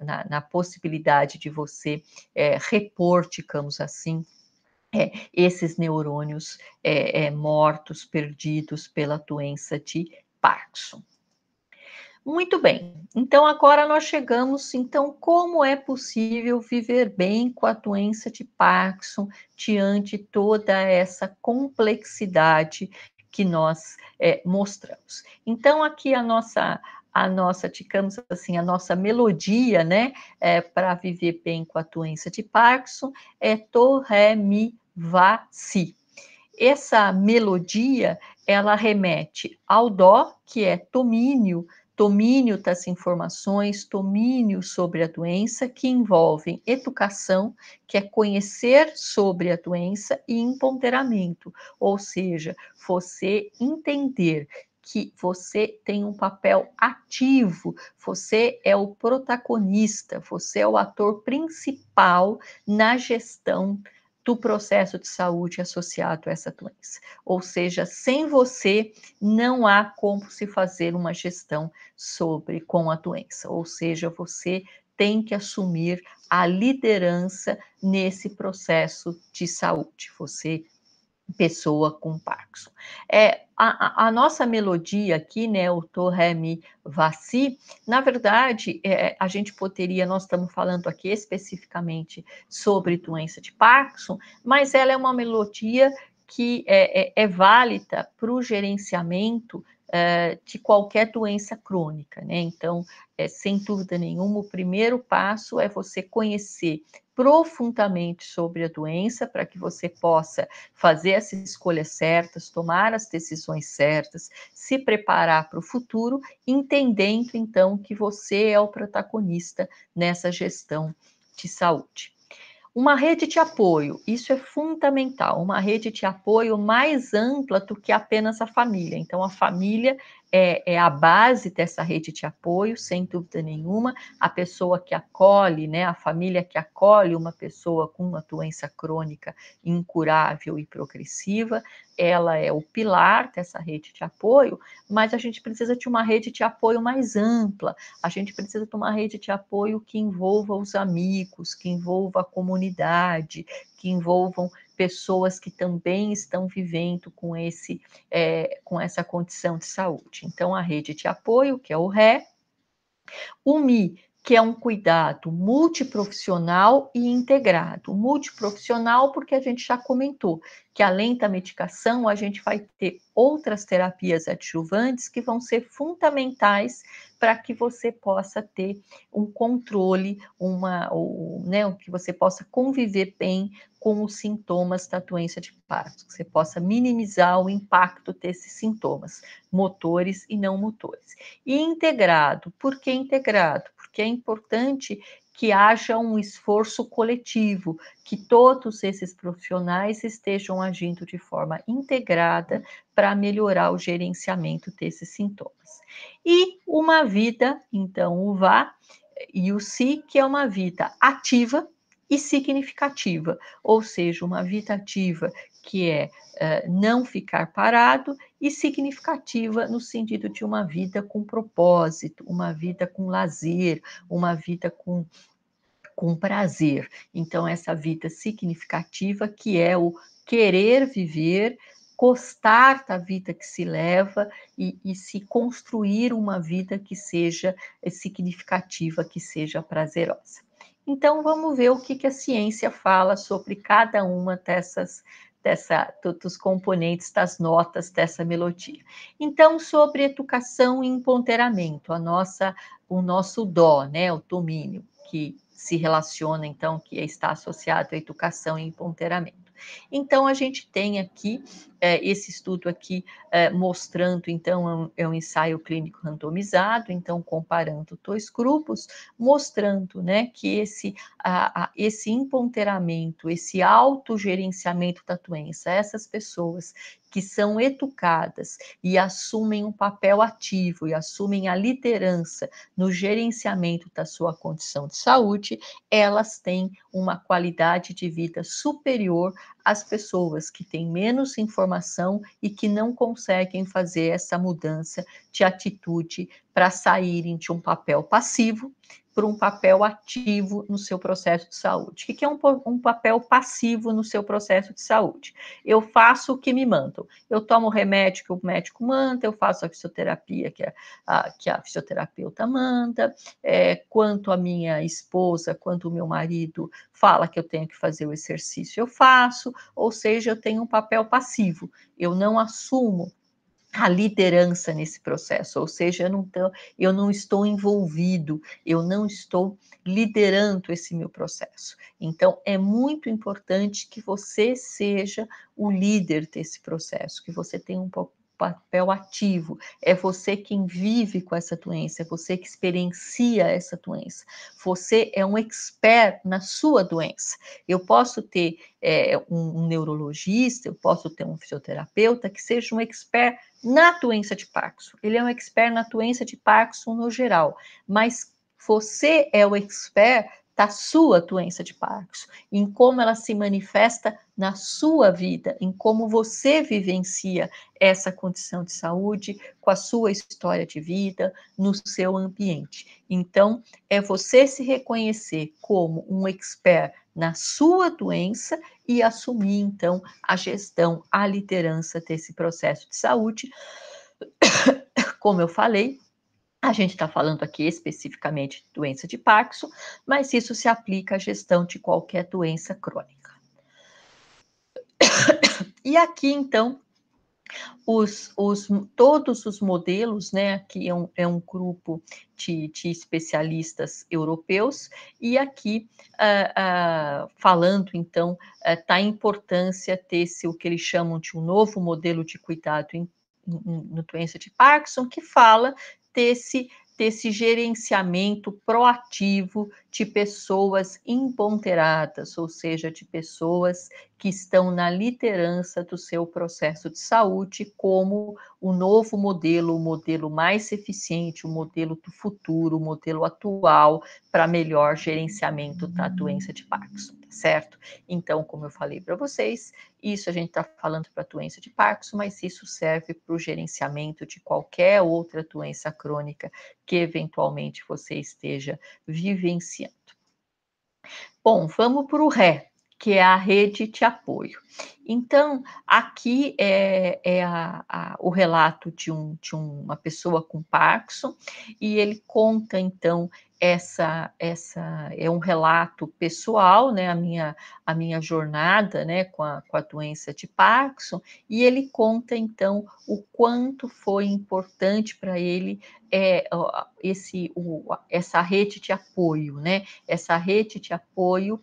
na, na, possibilidade de você é, repor, digamos assim, é, esses neurônios é, é, mortos, perdidos pela doença de Parkinson. Muito bem. Então agora nós chegamos então como é possível viver bem com a doença de Parkinson diante toda essa complexidade que nós é, mostramos. Então, aqui a nossa, a nossa, digamos assim, a nossa melodia, né, é, para viver bem com a doença de Parkinson é To, Ré, Mi, Vá, Si. Essa melodia, ela remete ao Dó, que é domínio, domínio das informações, domínio sobre a doença, que envolvem educação, que é conhecer sobre a doença, e empoderamento, ou seja, você entender que você tem um papel ativo, você é o protagonista, você é o ator principal na gestão do processo de saúde associado a essa doença. Ou seja, sem você não há como se fazer uma gestão sobre com a doença. Ou seja, você tem que assumir a liderança nesse processo de saúde. Você pessoa com Parkinson. É, a, a, nossa melodia aqui, né, o Do, Ré, Mi, Vá, Si, na verdade, é, a gente poderia, nós estamos falando aqui especificamente sobre doença de Parkinson, mas ela é uma melodia que é, é, é válida para o gerenciamento eh, de qualquer doença crônica, né? Então, é, sem dúvida nenhuma, o primeiro passo é você conhecer profundamente sobre a doença para que você possa fazer as escolhas certas, tomar as decisões certas, se preparar para o futuro, entendendo então que você é o protagonista nessa gestão de saúde. Uma rede de apoio, isso é fundamental, uma rede de apoio mais ampla do que apenas a família. Então, a família é, é, a base dessa rede de apoio, sem dúvida nenhuma. A pessoa que acolhe, né, a família que acolhe uma pessoa com uma doença crônica incurável e progressiva, ela é o pilar dessa rede de apoio, mas a gente precisa de uma rede de apoio mais ampla, a gente precisa de uma rede de apoio que envolva os amigos, que envolva a comunidade, que envolvam pessoas que também estão vivendo com, esse, é, com essa condição de saúde. Então, a rede de apoio, que é o RÉ, o MI, que é um cuidado multiprofissional e integrado. Multiprofissional, porque a gente já comentou que além da medicação, a gente vai ter outras terapias adjuvantes que vão ser fundamentais para que você possa ter um controle, uma, ou, né, que você possa conviver bem com os sintomas da doença de parto, que você possa minimizar o impacto desses sintomas, motores e não motores. E integrado, por que integrado? Porque é importante que haja um esforço coletivo, que todos esses profissionais estejam agindo de forma integrada para melhorar o gerenciamento desses sintomas. E uma vida, então, o VA e o SI, que é uma vida ativa, e significativa, ou seja, uma vida ativa que é uh, não ficar parado, e significativa no sentido de uma vida com propósito, uma vida com lazer, uma vida com com prazer. Então essa vida significativa que é o querer viver, gostar da vida que se leva e, e, se construir uma vida que seja eh, significativa, que seja prazerosa. Então, vamos ver o que, que a ciência fala sobre cada uma dessas dessa, dos componentes das notas dessa melodia. Então, sobre educação e empoderamento, a nossa, o nosso dó, né, o domínio, que se relaciona, então, que está associado à educação e empoderamento. Então, a gente tem aqui é, esse estudo aqui é, mostrando, então, é, é um, ensaio clínico randomizado, então, comparando dois grupos, mostrando, né, que esse, a, a, esse emponteiramento, esse autogerenciamento da doença, essas pessoas que são educadas e assumem um papel ativo e assumem a liderança no gerenciamento da sua condição de saúde, elas têm uma qualidade de vida superior às pessoas que têm menos informação e que não conseguem fazer essa mudança de atitude para saírem de um papel passivo para um papel ativo no seu processo de saúde. O que é um, um, papel passivo no seu processo de saúde? Eu faço o que me mandam. Eu tomo o remédio que o médico manda, eu faço a fisioterapia que a, a que a fisioterapeuta manda. É, quanto a minha esposa, quanto o meu marido fala que eu tenho que fazer o exercício, eu faço. Ou seja, eu tenho um papel passivo. Eu não assumo a liderança nesse processo, ou seja, eu não, tô, eu não estou envolvido, eu não estou liderando esse meu processo. Então, é muito importante que você seja o líder desse processo, que você tenha um, papel ativo, é você quem vive com essa doença, é você que experiencia essa doença. Você é um expert na sua doença. Eu posso ter é, um, um neurologista, eu posso ter um fisioterapeuta que seja um expert na doença de Parkinson. Ele é um expert na doença de Parkinson no geral, mas você é o expert da sua doença de Parkinson, em como ela se manifesta na sua vida, em como você vivencia essa condição de saúde, com a sua história de vida, no seu ambiente. Então, é você se reconhecer como um expert na sua doença e assumir, então, a gestão, a liderança desse processo de saúde, como eu falei, a gente está falando aqui especificamente de doença de Parkinson, mas isso se aplica à gestão de qualquer doença crônica. E aqui, então, os, os, todos os modelos, né? Aqui é um, é um grupo de, de, especialistas europeus, e aqui ah, ah, falando então ah, eh, tá a importância se o que eles chamam de um novo modelo de cuidado em, em, em, no doença de Parkinson, que fala ter esse, ter esse gerenciamento proativo de pessoas imponderadas, ou seja, de pessoas que estão na liderança do seu processo de saúde, como o novo modelo, o modelo mais eficiente, o modelo do futuro, o modelo atual para melhor gerenciamento da doença de Parkinson, tá certo? Então, como eu falei para vocês, isso a gente está falando para a doença de Parkinson, mas isso serve para o gerenciamento de qualquer outra doença crônica que eventualmente você esteja vivenciando Bom, vamos para o ré que é a rede de apoio. Então, aqui é, é a, a, o relato de, um, de, uma pessoa com Parkinson, e ele conta, então, essa, essa é um relato pessoal, né, a minha, a minha jornada, né, com a, com a doença de Parkinson, e ele conta, então, o quanto foi importante para ele é, esse, o, essa rede de apoio, né, essa rede de apoio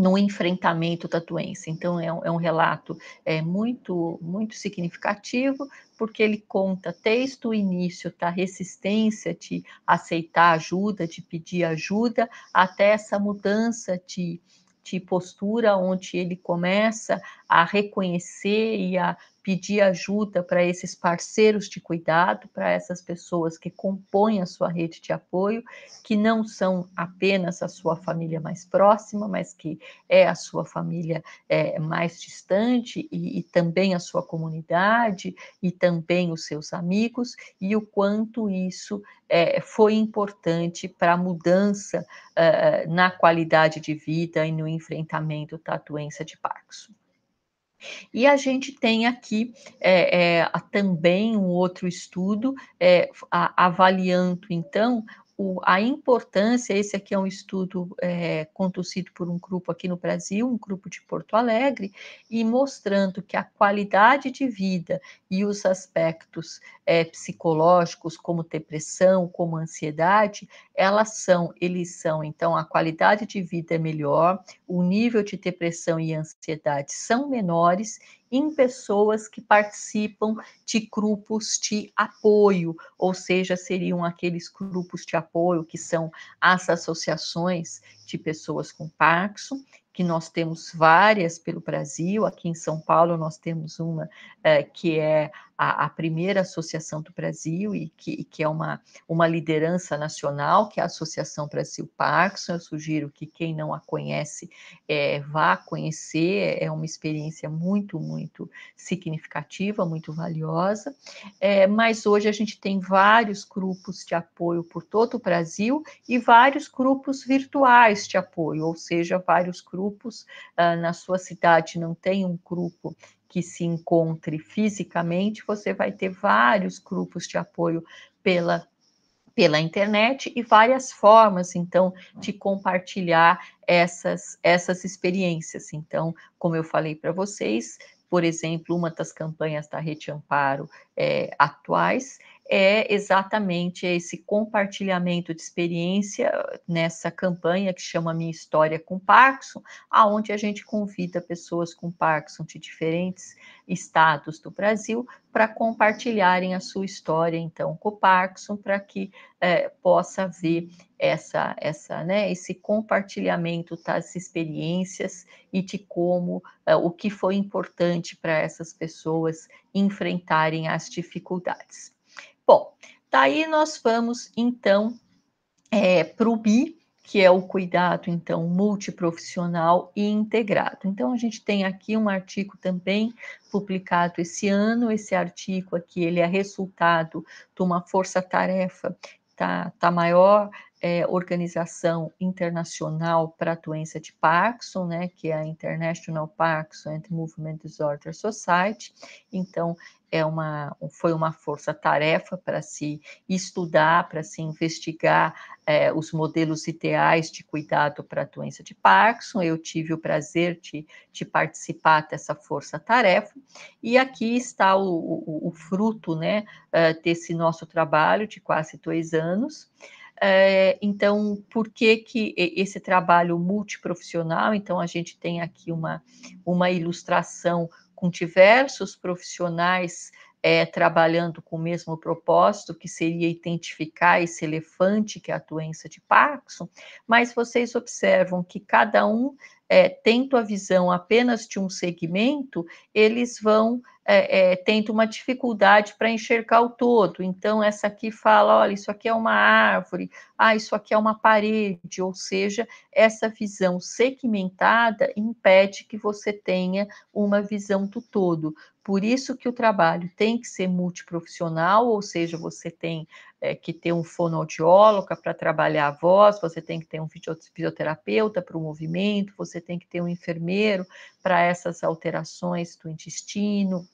no enfrentamento da doença. Então, é um, é um relato é, muito, muito significativo, porque ele conta desde o início da tá, resistência de aceitar ajuda, de pedir ajuda, até essa mudança de, de postura, onde ele começa a reconhecer e a pedir ajuda para esses parceiros de cuidado, para essas pessoas que compõem a sua rede de apoio, que não são apenas a sua família mais próxima, mas que é a sua família é, mais distante e, e também a sua comunidade e também os seus amigos, e o quanto isso é, foi importante para a mudança uh, na qualidade de vida e no enfrentamento da doença de Parkinson. E a gente tem aqui é, é, também um outro estudo é, a, avaliando, então, o, a importância, esse aqui é um estudo é, conduzido por um grupo aqui no Brasil, um grupo de Porto Alegre, e mostrando que a qualidade de vida e os aspectos é, psicológicos, como depressão, como ansiedade, elas são, eles são, então, a qualidade de vida é melhor, o nível de depressão e ansiedade são menores em pessoas que participam de grupos de apoio, ou seja, seriam aqueles grupos de apoio que são as associações de pessoas com Parkinson, que nós temos várias pelo Brasil, aqui em São Paulo nós temos uma é, que é a, a primeira associação do Brasil e que, que é uma, uma liderança nacional, que é a Associação Brasil Parkinson. Eu sugiro que quem não a conhece é, vá conhecer, é, é uma experiência muito, muito significativa, muito valiosa. É, mas hoje a gente tem vários grupos de apoio por todo o Brasil e vários grupos virtuais de apoio, ou seja, vários grupos ah, na sua cidade não tem um grupo que se encontre fisicamente, você vai ter vários grupos de apoio pela pela internet e várias formas, então, de compartilhar essas, essas experiências. Então, como eu falei para vocês, por exemplo, uma das campanhas da Rede Amparo é, atuais é exatamente esse compartilhamento de experiência nessa campanha que chama Minha História com Parkinson, aonde a gente convida pessoas com Parkinson de diferentes estados do Brasil para compartilharem a sua história então com o Parkinson para que é, possa ver essa essa né esse compartilhamento das experiências e de como é, o que foi importante para essas pessoas enfrentarem as dificuldades Bom, daí nós vamos então é, para o BI, que é o cuidado então multiprofissional e integrado. Então a gente tem aqui um artigo também publicado esse ano. Esse artigo aqui ele é resultado de uma força-tarefa tá, tá maior é, organização internacional para a doença de Parkinson, né, que é a International Parkinson and Movement Disorder Society. Então, é uma, foi uma força-tarefa para se estudar, para se investigar é, os modelos ideais de cuidado para a doença de Parkinson. Eu tive o prazer de, de participar dessa força-tarefa, e aqui está o, o, o fruto né, é, desse nosso trabalho de quase dois anos. É, então, por que, que esse trabalho multiprofissional? Então, a gente tem aqui uma, uma ilustração com diversos profissionais é, trabalhando com o mesmo propósito, que seria identificar esse elefante, que é a doença de Parkinson, mas vocês observam que cada um é, tendo a visão apenas de um segmento, eles vão é, é, tendo uma dificuldade para enxergar o todo. Então, essa aqui fala: olha, isso aqui é uma árvore, ah, isso aqui é uma parede, ou seja, essa visão segmentada impede que você tenha uma visão do todo. Por isso que o trabalho tem que ser multiprofissional, ou seja, você tem é, que ter um fonoaudiólogo para trabalhar a voz, você tem que ter um fisioterapeuta para o movimento, você tem que ter um enfermeiro para essas alterações do intestino,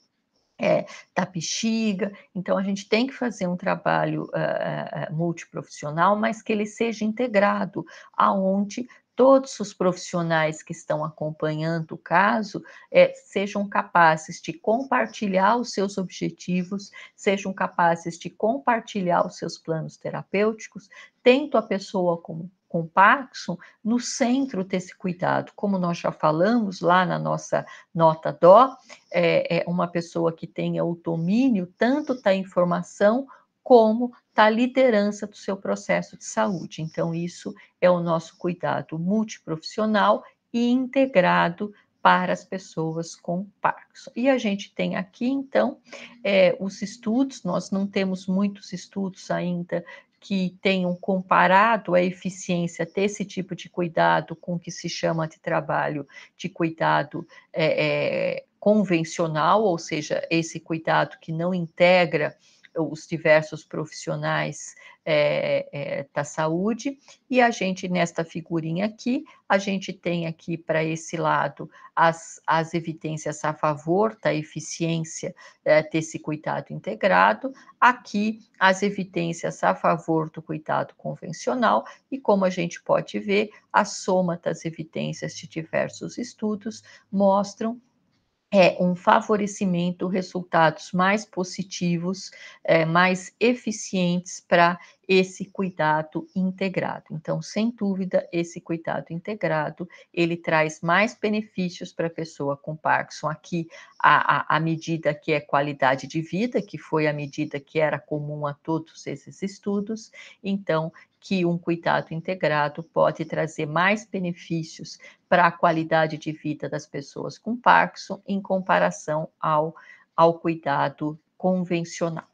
é, da bexiga. Então, a gente tem que fazer um trabalho uh, multiprofissional, mas que ele seja integrado, aonde todos os profissionais que estão acompanhando o caso é, sejam capazes de compartilhar os seus objetivos, sejam capazes de compartilhar os seus planos terapêuticos, tendo a pessoa como com Parkinson no centro desse cuidado. Como nós já falamos lá na nossa nota dó, é, é uma pessoa que tenha o domínio tanto da informação como está a liderança do seu processo de saúde. Então, isso é o nosso cuidado multiprofissional e integrado para as pessoas com Parkinson. E a gente tem aqui, então, é, os estudos, nós não temos muitos estudos ainda que tenham comparado a eficiência desse tipo de cuidado com o que se chama de trabalho de cuidado é, é, convencional, ou seja, esse cuidado que não integra os diversos profissionais é, é, da saúde, e a gente, nesta figurinha aqui, a gente tem aqui para esse lado as, as evidências a favor da eficiência é, desse cuidado integrado, aqui as evidências a favor do cuidado convencional, e como a gente pode ver, a soma das evidências de diversos estudos mostram é um favorecimento, resultados mais positivos, é, mais eficientes para esse cuidado integrado. Então, sem dúvida, esse cuidado integrado, ele traz mais benefícios para a pessoa com Parkinson. Aqui, a, a, a, medida que é qualidade de vida, que foi a medida que era comum a todos esses estudos, então, que um cuidado integrado pode trazer mais benefícios para a qualidade de vida das pessoas com Parkinson em comparação ao, ao cuidado convencional.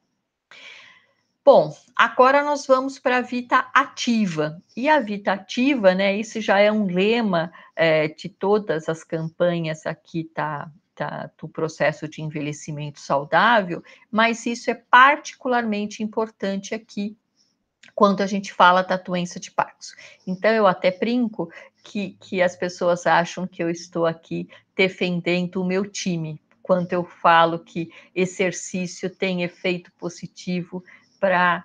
Bom, agora nós vamos para a vida ativa. E a vida ativa, né? Isso já é um lema é, de todas as campanhas aqui tá, tá, do processo de envelhecimento saudável, mas isso é particularmente importante aqui quando a gente fala da doença de Parkinson. Então, eu até brinco que, que as pessoas acham que eu estou aqui defendendo o meu time, quando eu falo que exercício tem efeito positivo para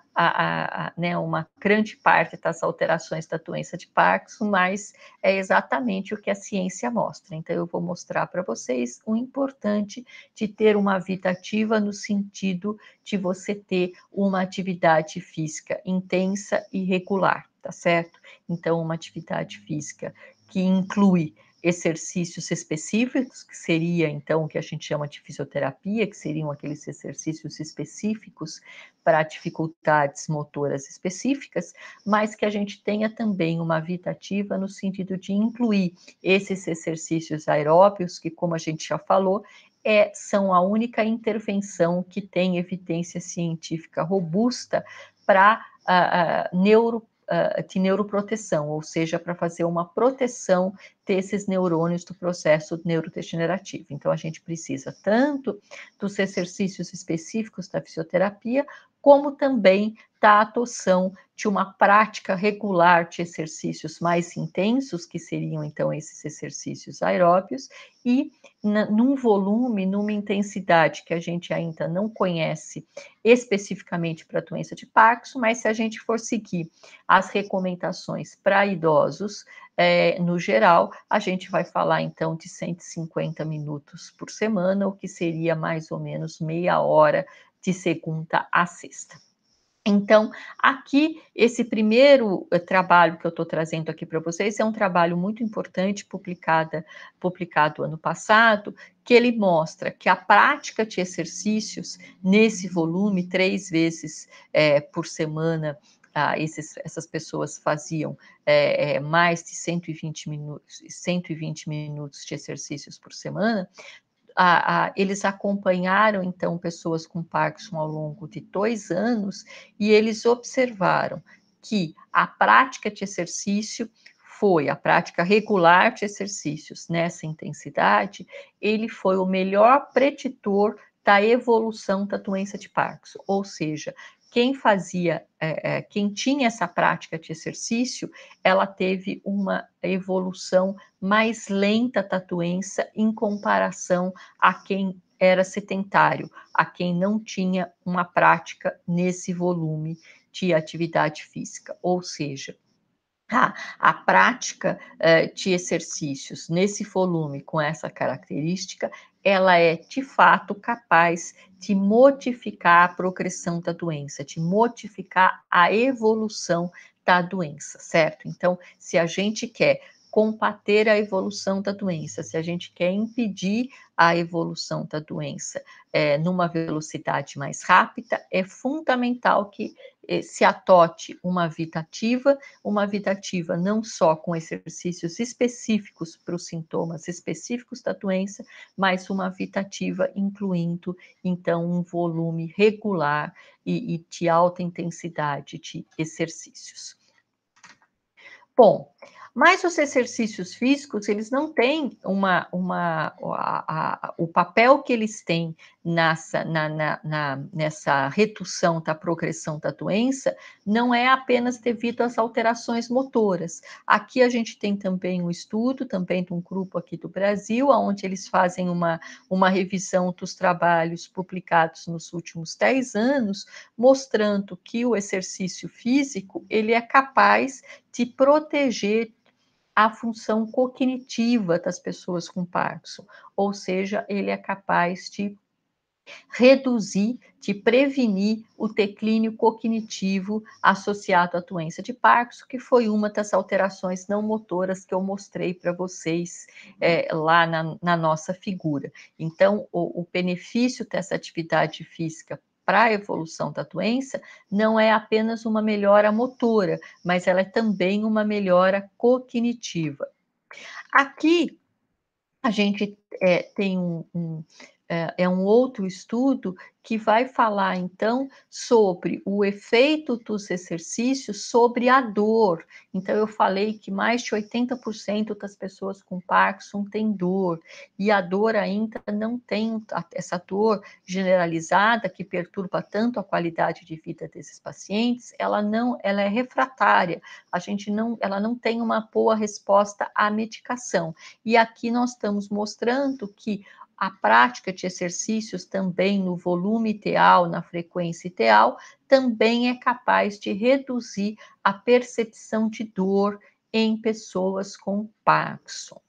né, uma grande parte das alterações da doença de Parkinson, mas é exatamente o que a ciência mostra. Então, eu vou mostrar para vocês o importante de ter uma vida ativa no sentido de você ter uma atividade física intensa e regular, tá certo? Então, uma atividade física que inclui exercícios específicos, que seria então o que a gente chama de fisioterapia, que seriam aqueles exercícios específicos para dificuldades motoras específicas, mas que a gente tenha também uma vida ativa no sentido de incluir esses exercícios aeróbios, que como a gente já falou, é, são a única intervenção que tem evidência científica robusta para uh, uh, neuro ah, de neuroproteção, ou seja, para fazer uma proteção ter esses neurônios do processo neurodegenerativo. Então, a gente precisa tanto dos exercícios específicos da fisioterapia, como também da adoção de uma prática regular de exercícios mais intensos, que seriam então esses exercícios aeróbios, e num volume, numa intensidade que a gente ainda não conhece especificamente para a doença de Parkinson, mas se a gente for seguir as recomendações para idosos é, no geral, a gente vai falar então de 150 minutos por semana, o que seria mais ou menos meia hora de segunda a sexta. Então, aqui, esse primeiro eh, trabalho que eu estou trazendo aqui para vocês é um trabalho muito importante, publicada, publicado ano passado, que ele mostra que a prática de exercícios nesse volume, três vezes é, por semana, ah, esses, essas pessoas faziam é, é, mais de 120 minutos, 120 minutos de exercícios por semana, eles acompanharam então pessoas com Parkinson ao longo de dois anos e eles observaram que a prática de exercício foi a prática regular de exercícios nessa intensidade, ele foi o melhor preditor da evolução da doença de Parkinson, ou seja, quem fazia, é, é, quem tinha essa prática de exercício, ela teve uma evolução mais lenta da doença em comparação a quem era sedentário, a quem não tinha uma prática nesse volume de atividade física. Ou seja, a, a prática é, de exercícios nesse volume com essa característica, ela é de fato capaz de modificar a progressão da doença, de modificar a evolução da doença, certo? Então, se a gente quer combater a evolução da doença, se a gente quer impedir a evolução da doença é, numa velocidade mais rápida, é fundamental que eh, se atote uma vida ativa, uma vida ativa não só com exercícios específicos para os sintomas específicos da doença, mas uma vida ativa incluindo, então, um volume regular e, e de alta intensidade de exercícios. Bom, mas os exercícios físicos, eles não têm uma, uma, a, a, o papel que eles têm nessa, na, na, na, nessa redução da progressão da doença, não é apenas devido às alterações motoras. Aqui a gente tem também um estudo, também de um grupo aqui do Brasil, onde eles fazem uma, uma revisão dos trabalhos publicados nos últimos 10 anos, mostrando que o exercício físico, ele é capaz de proteger a função cognitiva das pessoas com Parkinson, ou seja, ele é capaz de reduzir, de prevenir o declínio cognitivo associado à doença de Parkinson, que foi uma das alterações não motoras que eu mostrei para vocês é, lá na, na, nossa figura. Então, o, o benefício dessa atividade física para a evolução da doença não é apenas uma melhora motora, mas ela é também uma melhora cognitiva. Aqui a gente é, tem um, um é, é um outro estudo que vai falar então sobre o efeito dos exercícios sobre a dor então, eu falei que mais de 80% das pessoas com Parkinson têm dor, e a dor ainda não tem essa dor generalizada que perturba tanto a qualidade de vida desses pacientes, ela não, ela é refratária. A gente não, ela não tem uma boa resposta à medicação. E aqui nós estamos mostrando que a prática de exercícios também no volume ideal, na frequência ideal, também é capaz de reduzir a percepção de dor em pessoas com Parkinson.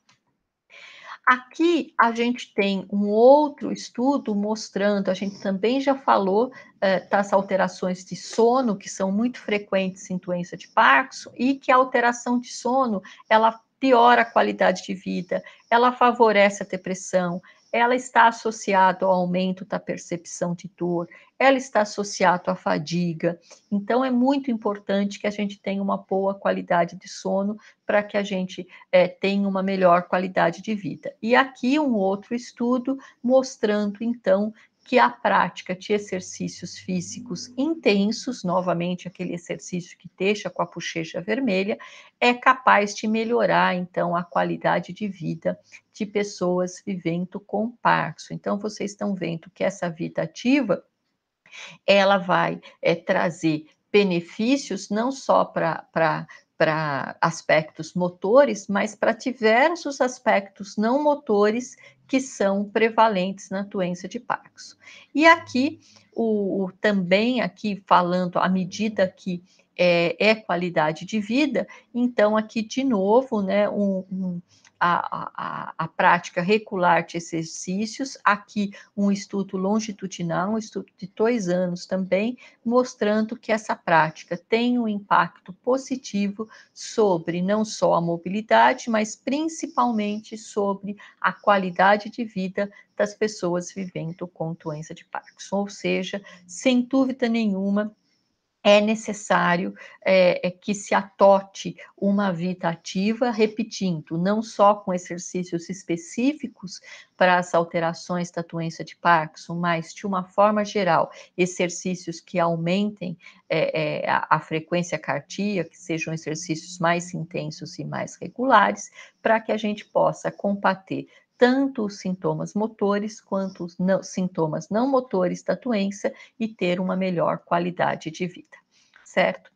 Aqui a gente tem um outro estudo mostrando, a gente também já falou eh, das alterações de sono, que são muito frequentes em doença de Parkinson, e que a alteração de sono, ela piora a qualidade de vida, ela favorece a depressão, ela está associada ao aumento da percepção de dor, ela está associada à fadiga. Então, é muito importante que a gente tenha uma boa qualidade de sono para que a gente é, tenha uma melhor qualidade de vida. E aqui um outro estudo mostrando, então, que a prática de exercícios físicos intensos, novamente aquele exercício que deixa com a bochecha vermelha, é capaz de melhorar então a qualidade de vida de pessoas vivendo com Parkinson. Então vocês estão vendo que essa vida ativa ela vai é, trazer benefícios não só para para aspectos motores, mas para diversos aspectos não motores que são prevalentes na doença de Parkinson. E aqui, o, o também aqui falando, à medida que é, é, qualidade de vida, então aqui de novo, né, um, um a, a, a prática regular de exercícios. Aqui, um estudo longitudinal, um estudo de dois anos também, mostrando que essa prática tem um impacto positivo sobre não só a mobilidade, mas principalmente sobre a qualidade de vida das pessoas vivendo com doença de Parkinson. Ou seja, sem dúvida nenhuma, é necessário é, é, que se atote uma vida ativa, repetindo, não só com exercícios específicos para as alterações da doença de Parkinson, mas de uma forma geral, exercícios que aumentem é, é, a, a, frequência cardíaca, que sejam exercícios mais intensos e mais regulares, para que a gente possa combater tanto os sintomas motores quanto os não, sintomas não motores da doença e ter uma melhor qualidade de vida, certo?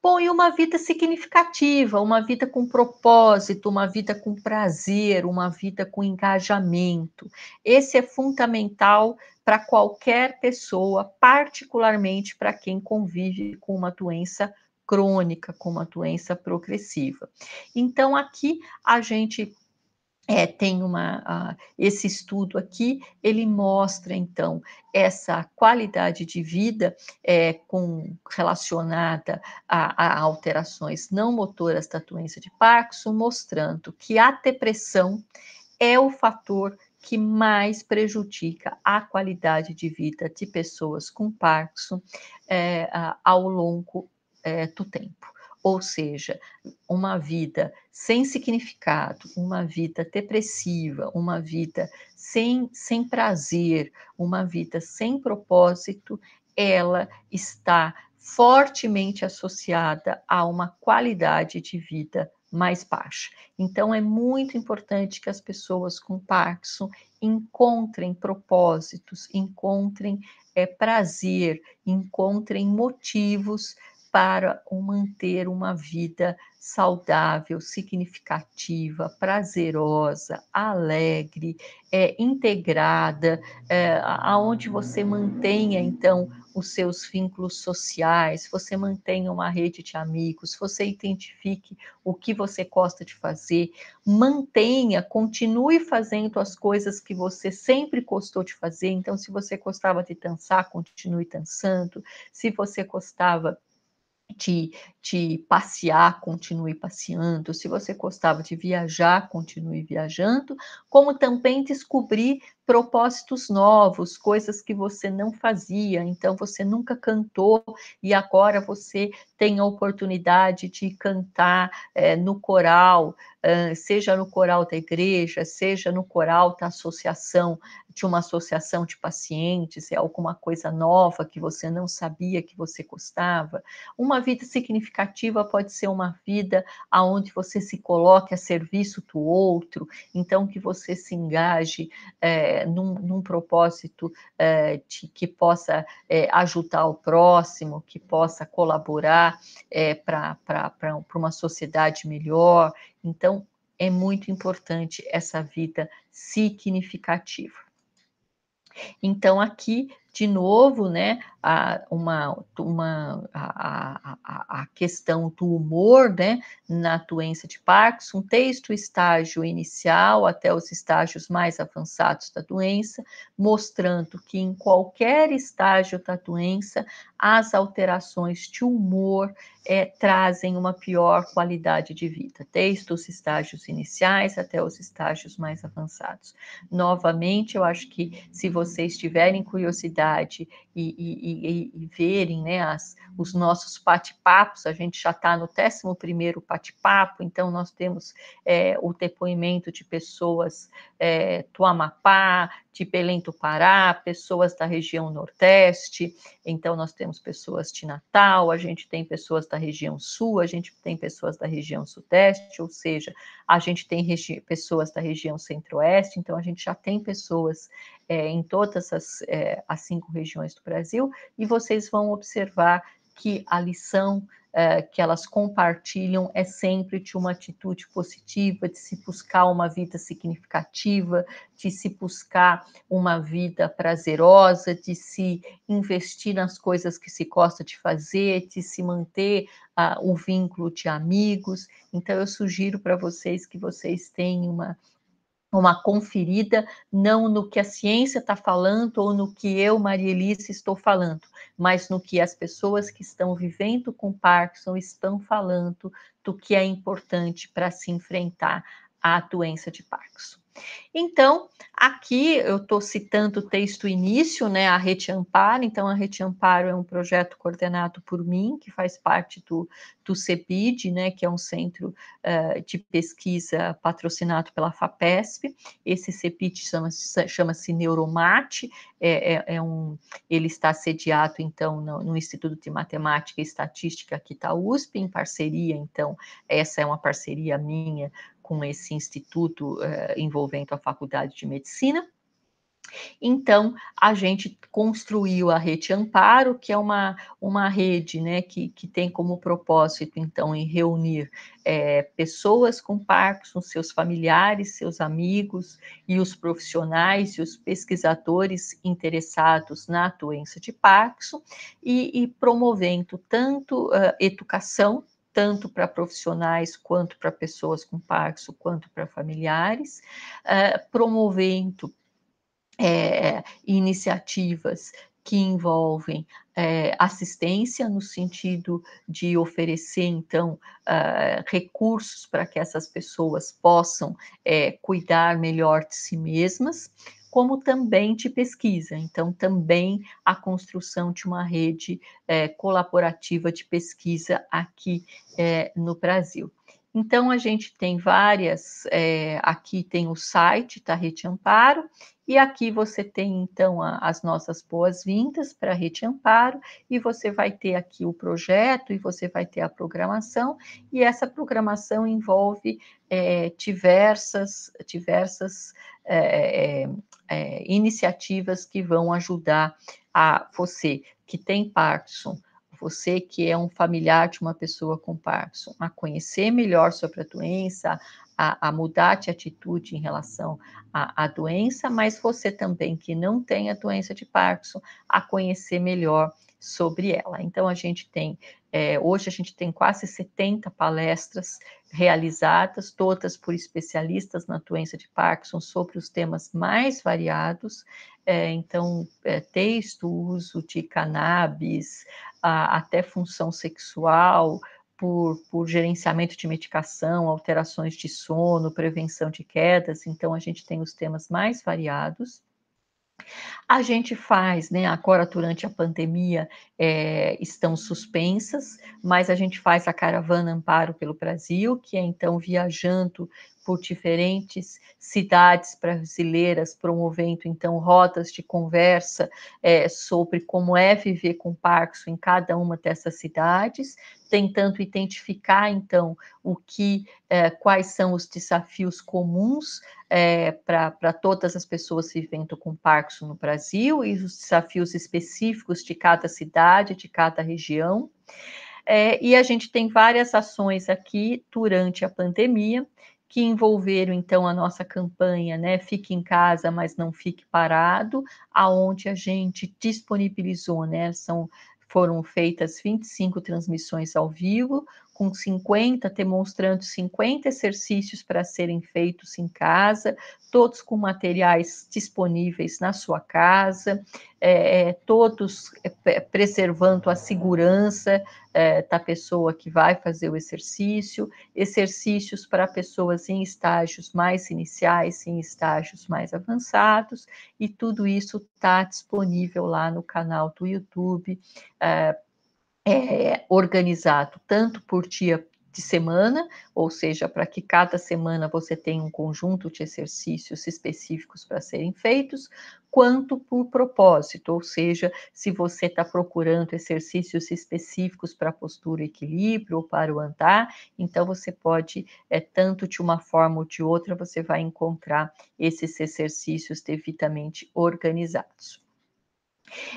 Bom, e uma vida significativa, uma vida com propósito, uma vida com prazer, uma vida com engajamento. Esse é fundamental para qualquer pessoa, particularmente para quem convive com uma doença crônica, com uma doença progressiva. Então, aqui a gente é, tem uma esse estudo aqui ele mostra então essa qualidade de vida é, com relacionada a, a, alterações não motoras da doença de Parkinson, mostrando que a depressão é o fator que mais prejudica a qualidade de vida de pessoas com Parkinson é, ao longo é, do tempo. Ou seja, uma vida sem significado, uma vida depressiva, uma vida sem, sem prazer, uma vida sem propósito, ela está fortemente associada a uma qualidade de vida mais baixa. Então, é muito importante que as pessoas com Parkinson encontrem propósitos, encontrem é, prazer, encontrem motivos para manter uma vida saudável, significativa, prazerosa, alegre, é, integrada, é, aonde você mantenha então os seus vínculos sociais, você mantenha uma rede de amigos, você identifique o que você gosta de fazer, mantenha, continue fazendo as coisas que você sempre gostou de fazer. Então, se você gostava de dançar, continue dançando. Se você gostava de, passear, continue passeando. Se você gostava de viajar, continue viajando. Como também descobrir propósitos novos, coisas que você não fazia. Então, você nunca cantou e agora você tem a oportunidade de cantar é, no coral, seja no coral da igreja, seja no coral da associação de uma associação de pacientes, é alguma coisa nova que você não sabia que você gostava. Uma vida significativa pode ser uma vida aonde você se coloque a serviço do outro, então que você se engaje é, num, num, propósito é, de, que possa é, ajudar o próximo, que possa colaborar é, para uma sociedade melhor. Então, é muito importante essa vida significativa. Então, aqui de novo, né, a, uma, uma, a, a, a, questão do humor, né, na doença de Parkinson, texto estágio inicial até os estágios mais avançados da doença, mostrando que em qualquer estágio da doença, as alterações de humor é, trazem uma pior qualidade de vida, desde os estágios iniciais até os estágios mais avançados. Novamente, eu acho que se vocês tiverem curiosidade, e, e, e, e verem né, as, os nossos bate-papos, a gente já está no 11º bate-papo, então nós temos é, o depoimento de pessoas é, do Amapá, de Belém do Pará, pessoas da região Nordeste, então nós temos pessoas de Natal, a gente tem pessoas da região Sul, a gente tem pessoas da região Sudeste, ou seja, a gente tem pessoas da região Centro-Oeste, então a gente já tem pessoas é, em todas as, é, as cinco regiões do Brasil, e vocês vão observar que a lição é, que elas compartilham é sempre de uma atitude positiva, de se buscar uma vida significativa, de se buscar uma vida prazerosa, de se investir nas coisas que se gosta de fazer, de se manter uh, vínculo de amigos. Então, eu sugiro para vocês que vocês tenham uma uma conferida, não no que a ciência está falando ou no que eu, Maria Elise, estou falando, mas no que as pessoas que estão vivendo com Parkinson estão falando do que é importante para se enfrentar a doença de Parkinson. Então, aqui eu estou citando o texto início, né, a Rede Amparo. Então, a Rede Amparo é um projeto coordenado por mim, que faz parte do, do CEPID, né, que é um centro uh, de pesquisa patrocinado pela FAPESP. Esse CEPID chama-se chama Neuromate, é, é, é, um, ele está sediado, então, no, no, Instituto de Matemática e Estatística aqui da USP, em parceria, então, essa é uma parceria minha com esse instituto eh, envolvendo a Faculdade de Medicina. Então, a gente construiu a Rede Amparo, que é uma, uma rede né, que, que tem como propósito, então, em reunir é, pessoas com Parkinson, seus familiares, seus amigos e os profissionais e os pesquisadores interessados na doença de Parkinson e, e promovendo tanto uh, educação tanto para profissionais quanto para pessoas com Parkinson, quanto para familiares, uh, promovendo é, iniciativas que envolvem é, assistência no sentido de oferecer então uh, recursos para que essas pessoas possam é, cuidar melhor de si mesmas como também de pesquisa. Então, também a construção de uma rede é, colaborativa de pesquisa aqui é, no Brasil. Então, a gente tem várias, é, aqui tem o site da tá, Rede Amparo, e aqui você tem, então, a, as nossas boas-vindas para a Rede Amparo, e você vai ter aqui o projeto, e você vai ter a programação, e essa programação envolve é, diversas, diversas é, é é, iniciativas que vão ajudar a você que tem Parkinson, você que é um familiar de uma pessoa com Parkinson, a conhecer melhor sobre a doença, a, a mudar de atitude em relação à, à doença, mas você também que não tem a doença de Parkinson, a conhecer melhor sobre ela. Então, a gente tem é, hoje a gente tem quase 70 palestras realizadas, todas por especialistas na doença de Parkinson, sobre os temas mais variados. É, então, é, uso de cannabis a, até função sexual, por, por, gerenciamento de medicação, alterações de sono, prevenção de quedas, então a gente tem os temas mais variados. A gente faz, né, agora durante a pandemia, é, estão suspensas, mas a gente faz a caravana Amparo pelo Brasil, que é então viajando por diferentes cidades brasileiras, promovendo então rotas de conversa é, sobre como é viver com Parkinson em cada uma dessas cidades, tentando identificar então o que, é, quais são os desafios comuns é, para todas as pessoas vivendo com Parkinson no Brasil e os desafios específicos de cada cidade cidade, de cada região. É, e a gente tem várias ações aqui durante a pandemia que envolveram então a nossa campanha, né? Fique em casa, mas não fique parado, aonde a gente disponibilizou, né? São foram feitas 25 transmissões ao vivo, com 50 demonstrando 50 exercícios para serem feitos em casa, todos com materiais disponíveis na sua casa, é, é todos é, preservando a segurança é, da pessoa que vai fazer o exercício, exercícios para pessoas em estágios mais iniciais, em estágios mais avançados, e tudo isso está disponível lá no canal do YouTube. É, é, organizado tanto por dia de semana, ou seja, para que cada semana você tenha um conjunto de exercícios específicos para serem feitos, quanto por propósito, ou seja, se você está procurando exercícios específicos para postura equilíbrio ou para o andar, então você pode, é, tanto de uma forma ou de outra, você vai encontrar esses exercícios devidamente organizados.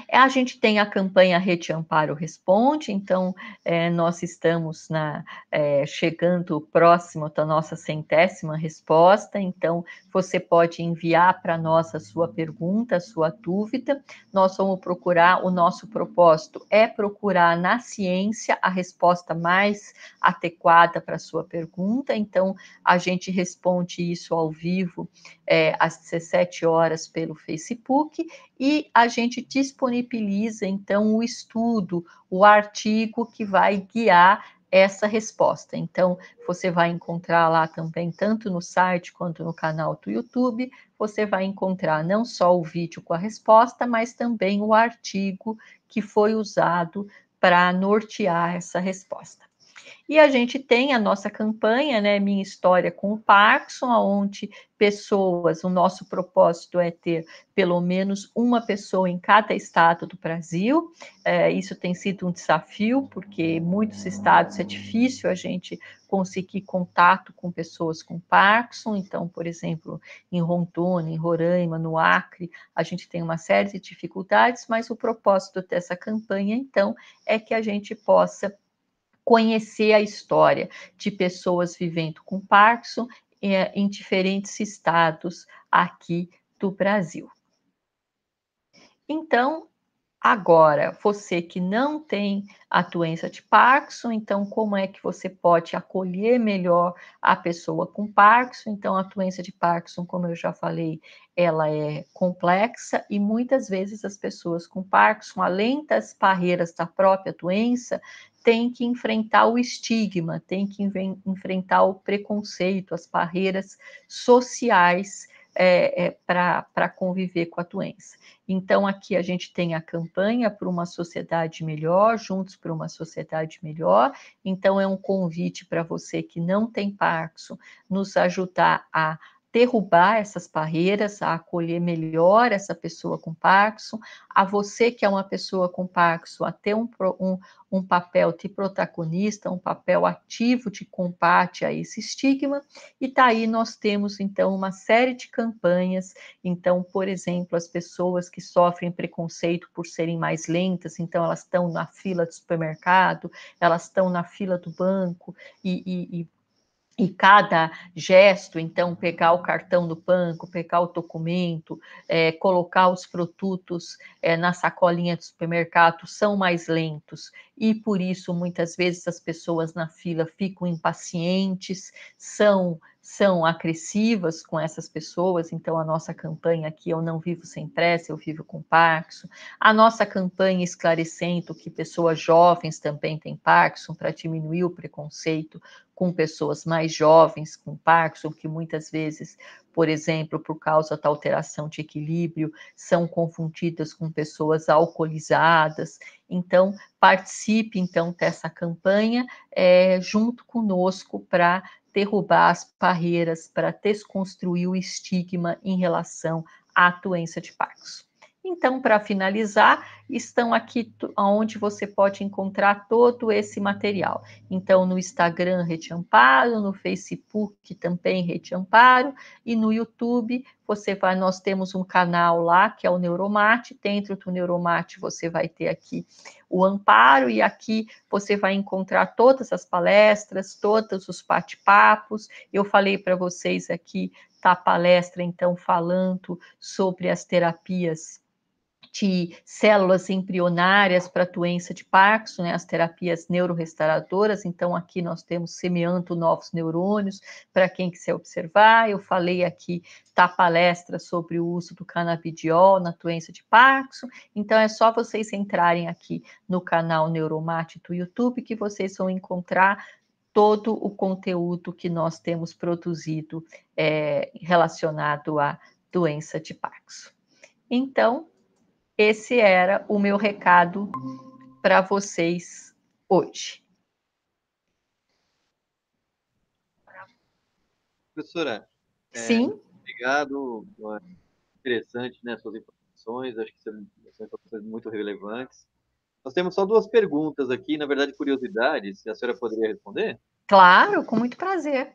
É, a gente tem a campanha Rede Amparo Responde, então é, nós estamos na, é, chegando próximo da nossa centésima resposta, então você pode enviar para nós a sua pergunta, a sua dúvida. Nós vamos procurar, o nosso propósito é procurar na ciência a resposta mais adequada para a sua pergunta, então a gente responde isso ao vivo é, às 17 horas pelo Facebook e a gente te disponibiliza então o estudo, o artigo que vai guiar essa resposta. Então, você vai encontrar lá também, tanto no site quanto no canal do YouTube, você vai encontrar não só o vídeo com a resposta, mas também o artigo que foi usado para nortear essa resposta. E a gente tem a nossa campanha, né, Minha História com o Parkinson, onde pessoas, o nosso propósito é ter pelo menos uma pessoa em cada estado do Brasil. É, isso tem sido um desafio, porque muitos estados é difícil a gente conseguir contato com pessoas com Parkinson. Então, por exemplo, em Rondônia, em Roraima, no Acre, a gente tem uma série de dificuldades, mas o propósito dessa campanha, então, é que a gente possa conhecer a história de pessoas vivendo com Parkinson é, em diferentes estados aqui do Brasil. Então, Agora, você que não tem a doença de Parkinson, então como é que você pode acolher melhor a pessoa com Parkinson? Então, a doença de Parkinson, como eu já falei, ela é complexa e muitas vezes as pessoas com Parkinson, além das barreiras da própria doença, tem que enfrentar o estigma, tem que enfrentar o preconceito, as barreiras sociais é, é, para conviver com a doença. Então, aqui a gente tem a campanha para uma sociedade melhor, juntos para uma sociedade melhor. Então, é um convite para você que não tem Parkinson nos ajudar a derrubar essas barreiras, a acolher melhor essa pessoa com Parkinson, a você que é uma pessoa com Parkinson, a ter um, um, um papel de protagonista, um papel ativo de combate a esse estigma, e daí tá nós temos, então, uma série de campanhas, então, por exemplo, as pessoas que sofrem preconceito por serem mais lentas, então elas estão na fila do supermercado, elas estão na fila do banco, e, e, e e cada gesto, então, pegar o cartão do banco, pegar o documento, é, colocar os produtos é, na sacolinha do supermercado, são mais lentos. E por isso, muitas vezes, as pessoas na fila ficam impacientes, são são agressivas com essas pessoas, então a nossa campanha aqui Eu Não Vivo Sem Pressa, Eu Vivo com Parkinson, a nossa campanha esclarecendo que pessoas jovens também têm Parkinson, para diminuir o preconceito com pessoas mais jovens com Parkinson, que muitas vezes, por exemplo, por causa da alteração de equilíbrio, são confundidas com pessoas alcoolizadas. Então, participe então dessa campanha é, junto conosco para derrubar as barreiras, para desconstruir o estigma em relação à doença de Parkinson. Então, para finalizar, estão aqui onde você pode encontrar todo esse material. Então, no Instagram Rede Amparo, no Facebook também Rede Amparo, e no YouTube você vai, nós temos um canal lá que é o Neuromate. Dentro do Neuromate você vai ter aqui o Amparo, e aqui você vai encontrar todas as palestras, todos os bate-papos. Eu falei para vocês aqui, tá? A palestra, então, falando sobre as terapias de células embrionárias para doença de Parkinson, né, as terapias neurorestauradoras. Então, aqui nós temos semeando novos neurônios para quem quiser observar. Eu falei aqui da palestra sobre o uso do canabidiol na doença de Parkinson. Então, é só vocês entrarem aqui no canal Neuromate do YouTube que vocês vão encontrar todo o conteúdo que nós temos produzido é, relacionado à doença de Parkinson. Então, esse era o meu recado para vocês hoje. Professora, é, Sim. É, obrigado. Interessante, né? Suas informações, acho que são informações muito relevantes. Nós temos só duas perguntas aqui, na verdade, curiosidades. Se a senhora poderia responder? Claro, com muito prazer.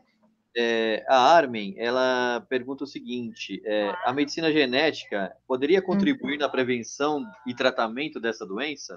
É, a Armen, ela pergunta o seguinte: é, a medicina genética poderia contribuir uhum. na prevenção e tratamento dessa doença?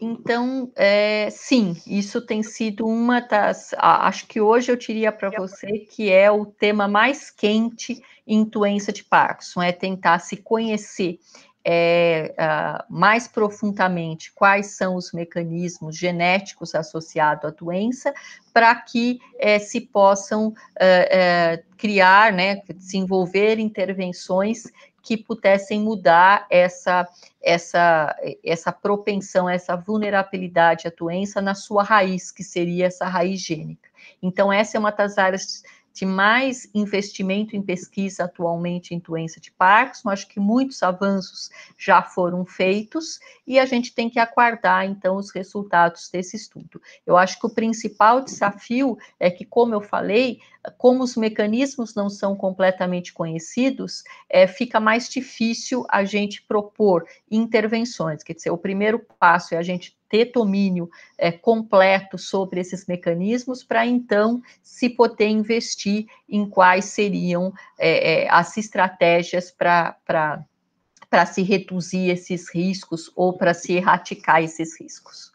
Então, é, sim, isso tem sido uma das. Acho que hoje eu diria para você que é o tema mais quente em doença de Parkinson, é tentar se conhecer é, uh, mais profundamente quais são os mecanismos genéticos associados à doença, para que é, se possam uh, uh, criar, né, desenvolver intervenções que pudessem mudar essa, essa, essa propensão, essa vulnerabilidade à doença na sua raiz, que seria essa raiz gênica. Então, essa é uma das áreas de mais investimento em pesquisa atualmente em doença de Parkinson. Acho que muitos avanços já foram feitos e a gente tem que aguardar então os resultados desse estudo. Eu acho que o principal desafio é que, como eu falei, como os mecanismos não são completamente conhecidos, é, fica mais difícil a gente propor intervenções. Quer dizer, o primeiro passo é a gente ter domínio é, completo sobre esses mecanismos, para então se poder investir em quais seriam é, é as estratégias para para se reduzir esses riscos ou para se erradicar esses riscos.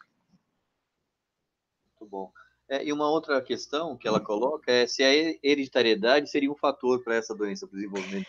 Muito bom. É, e uma outra questão que ela coloca é se a hereditariedade seria um fator para essa doença, para o desenvolvimento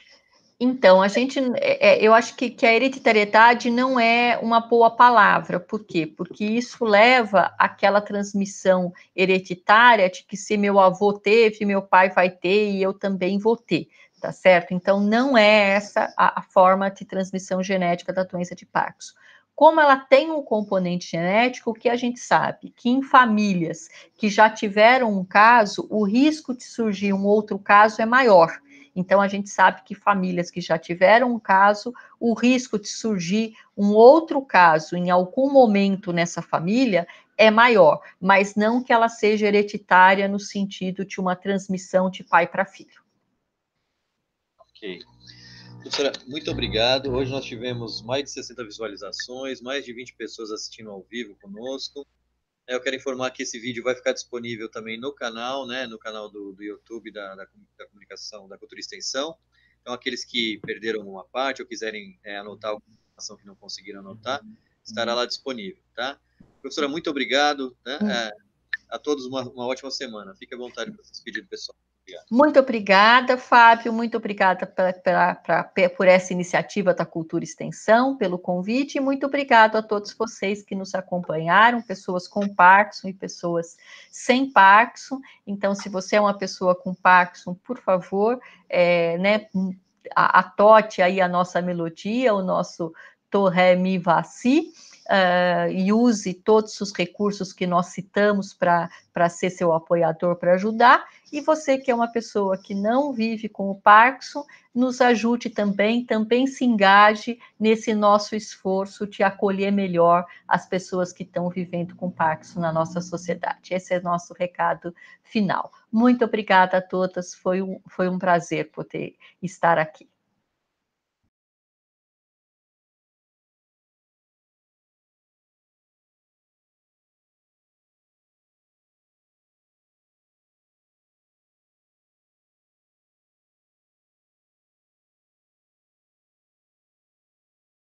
então, a gente, é, é, eu acho que, que, a hereditariedade não é uma boa palavra, por quê? Porque isso leva àquela transmissão hereditária de que se meu avô teve, meu pai vai ter e eu também vou ter, tá certo? Então, não é essa a, a forma de transmissão genética da doença de Parkinson. Como ela tem um componente genético, o que a gente sabe? Que em famílias que já tiveram um caso, o risco de surgir um outro caso é maior então, a gente sabe que famílias que já tiveram um caso, o risco de surgir um outro caso em algum momento nessa família é maior, mas não que ela seja hereditária no sentido de uma transmissão de pai para filho. Ok. Professora, muito obrigado. Hoje nós tivemos mais de 60 visualizações, mais de 20 pessoas assistindo ao vivo conosco. Eu quero informar que esse vídeo vai ficar disponível também no canal, né, no canal do, do YouTube da, da, da, Comunicação, da Cultura e Extensão. Então, aqueles que perderam uma parte ou quiserem é, anotar alguma informação que não conseguiram anotar, estará lá disponível, tá? Professora, muito obrigado. Né? Uhum. É, a todos uma, uma ótima semana. Fique à vontade para se despedir do pessoal obrigado. Muito obrigada, Fábio. Muito obrigada pra, pra, pra, por essa iniciativa da Cultura Extensão, pelo convite. E muito obrigado a todos vocês que nos acompanharam, pessoas com Parkinson e pessoas sem Parkinson. Então, se você é uma pessoa com Parkinson, por favor, é, né, atote aí a nossa melodia, o nosso Torre Mi Si uh, e use todos os recursos que nós citamos para ser seu apoiador, para ajudar. E você que é uma pessoa que não vive com o Parkinson, nos ajude também, também se engaje nesse nosso esforço de acolher melhor as pessoas que estão vivendo com Parkinson na nossa sociedade. Esse é nosso recado final. Muito obrigada a todas, foi um, foi um prazer poder estar aqui.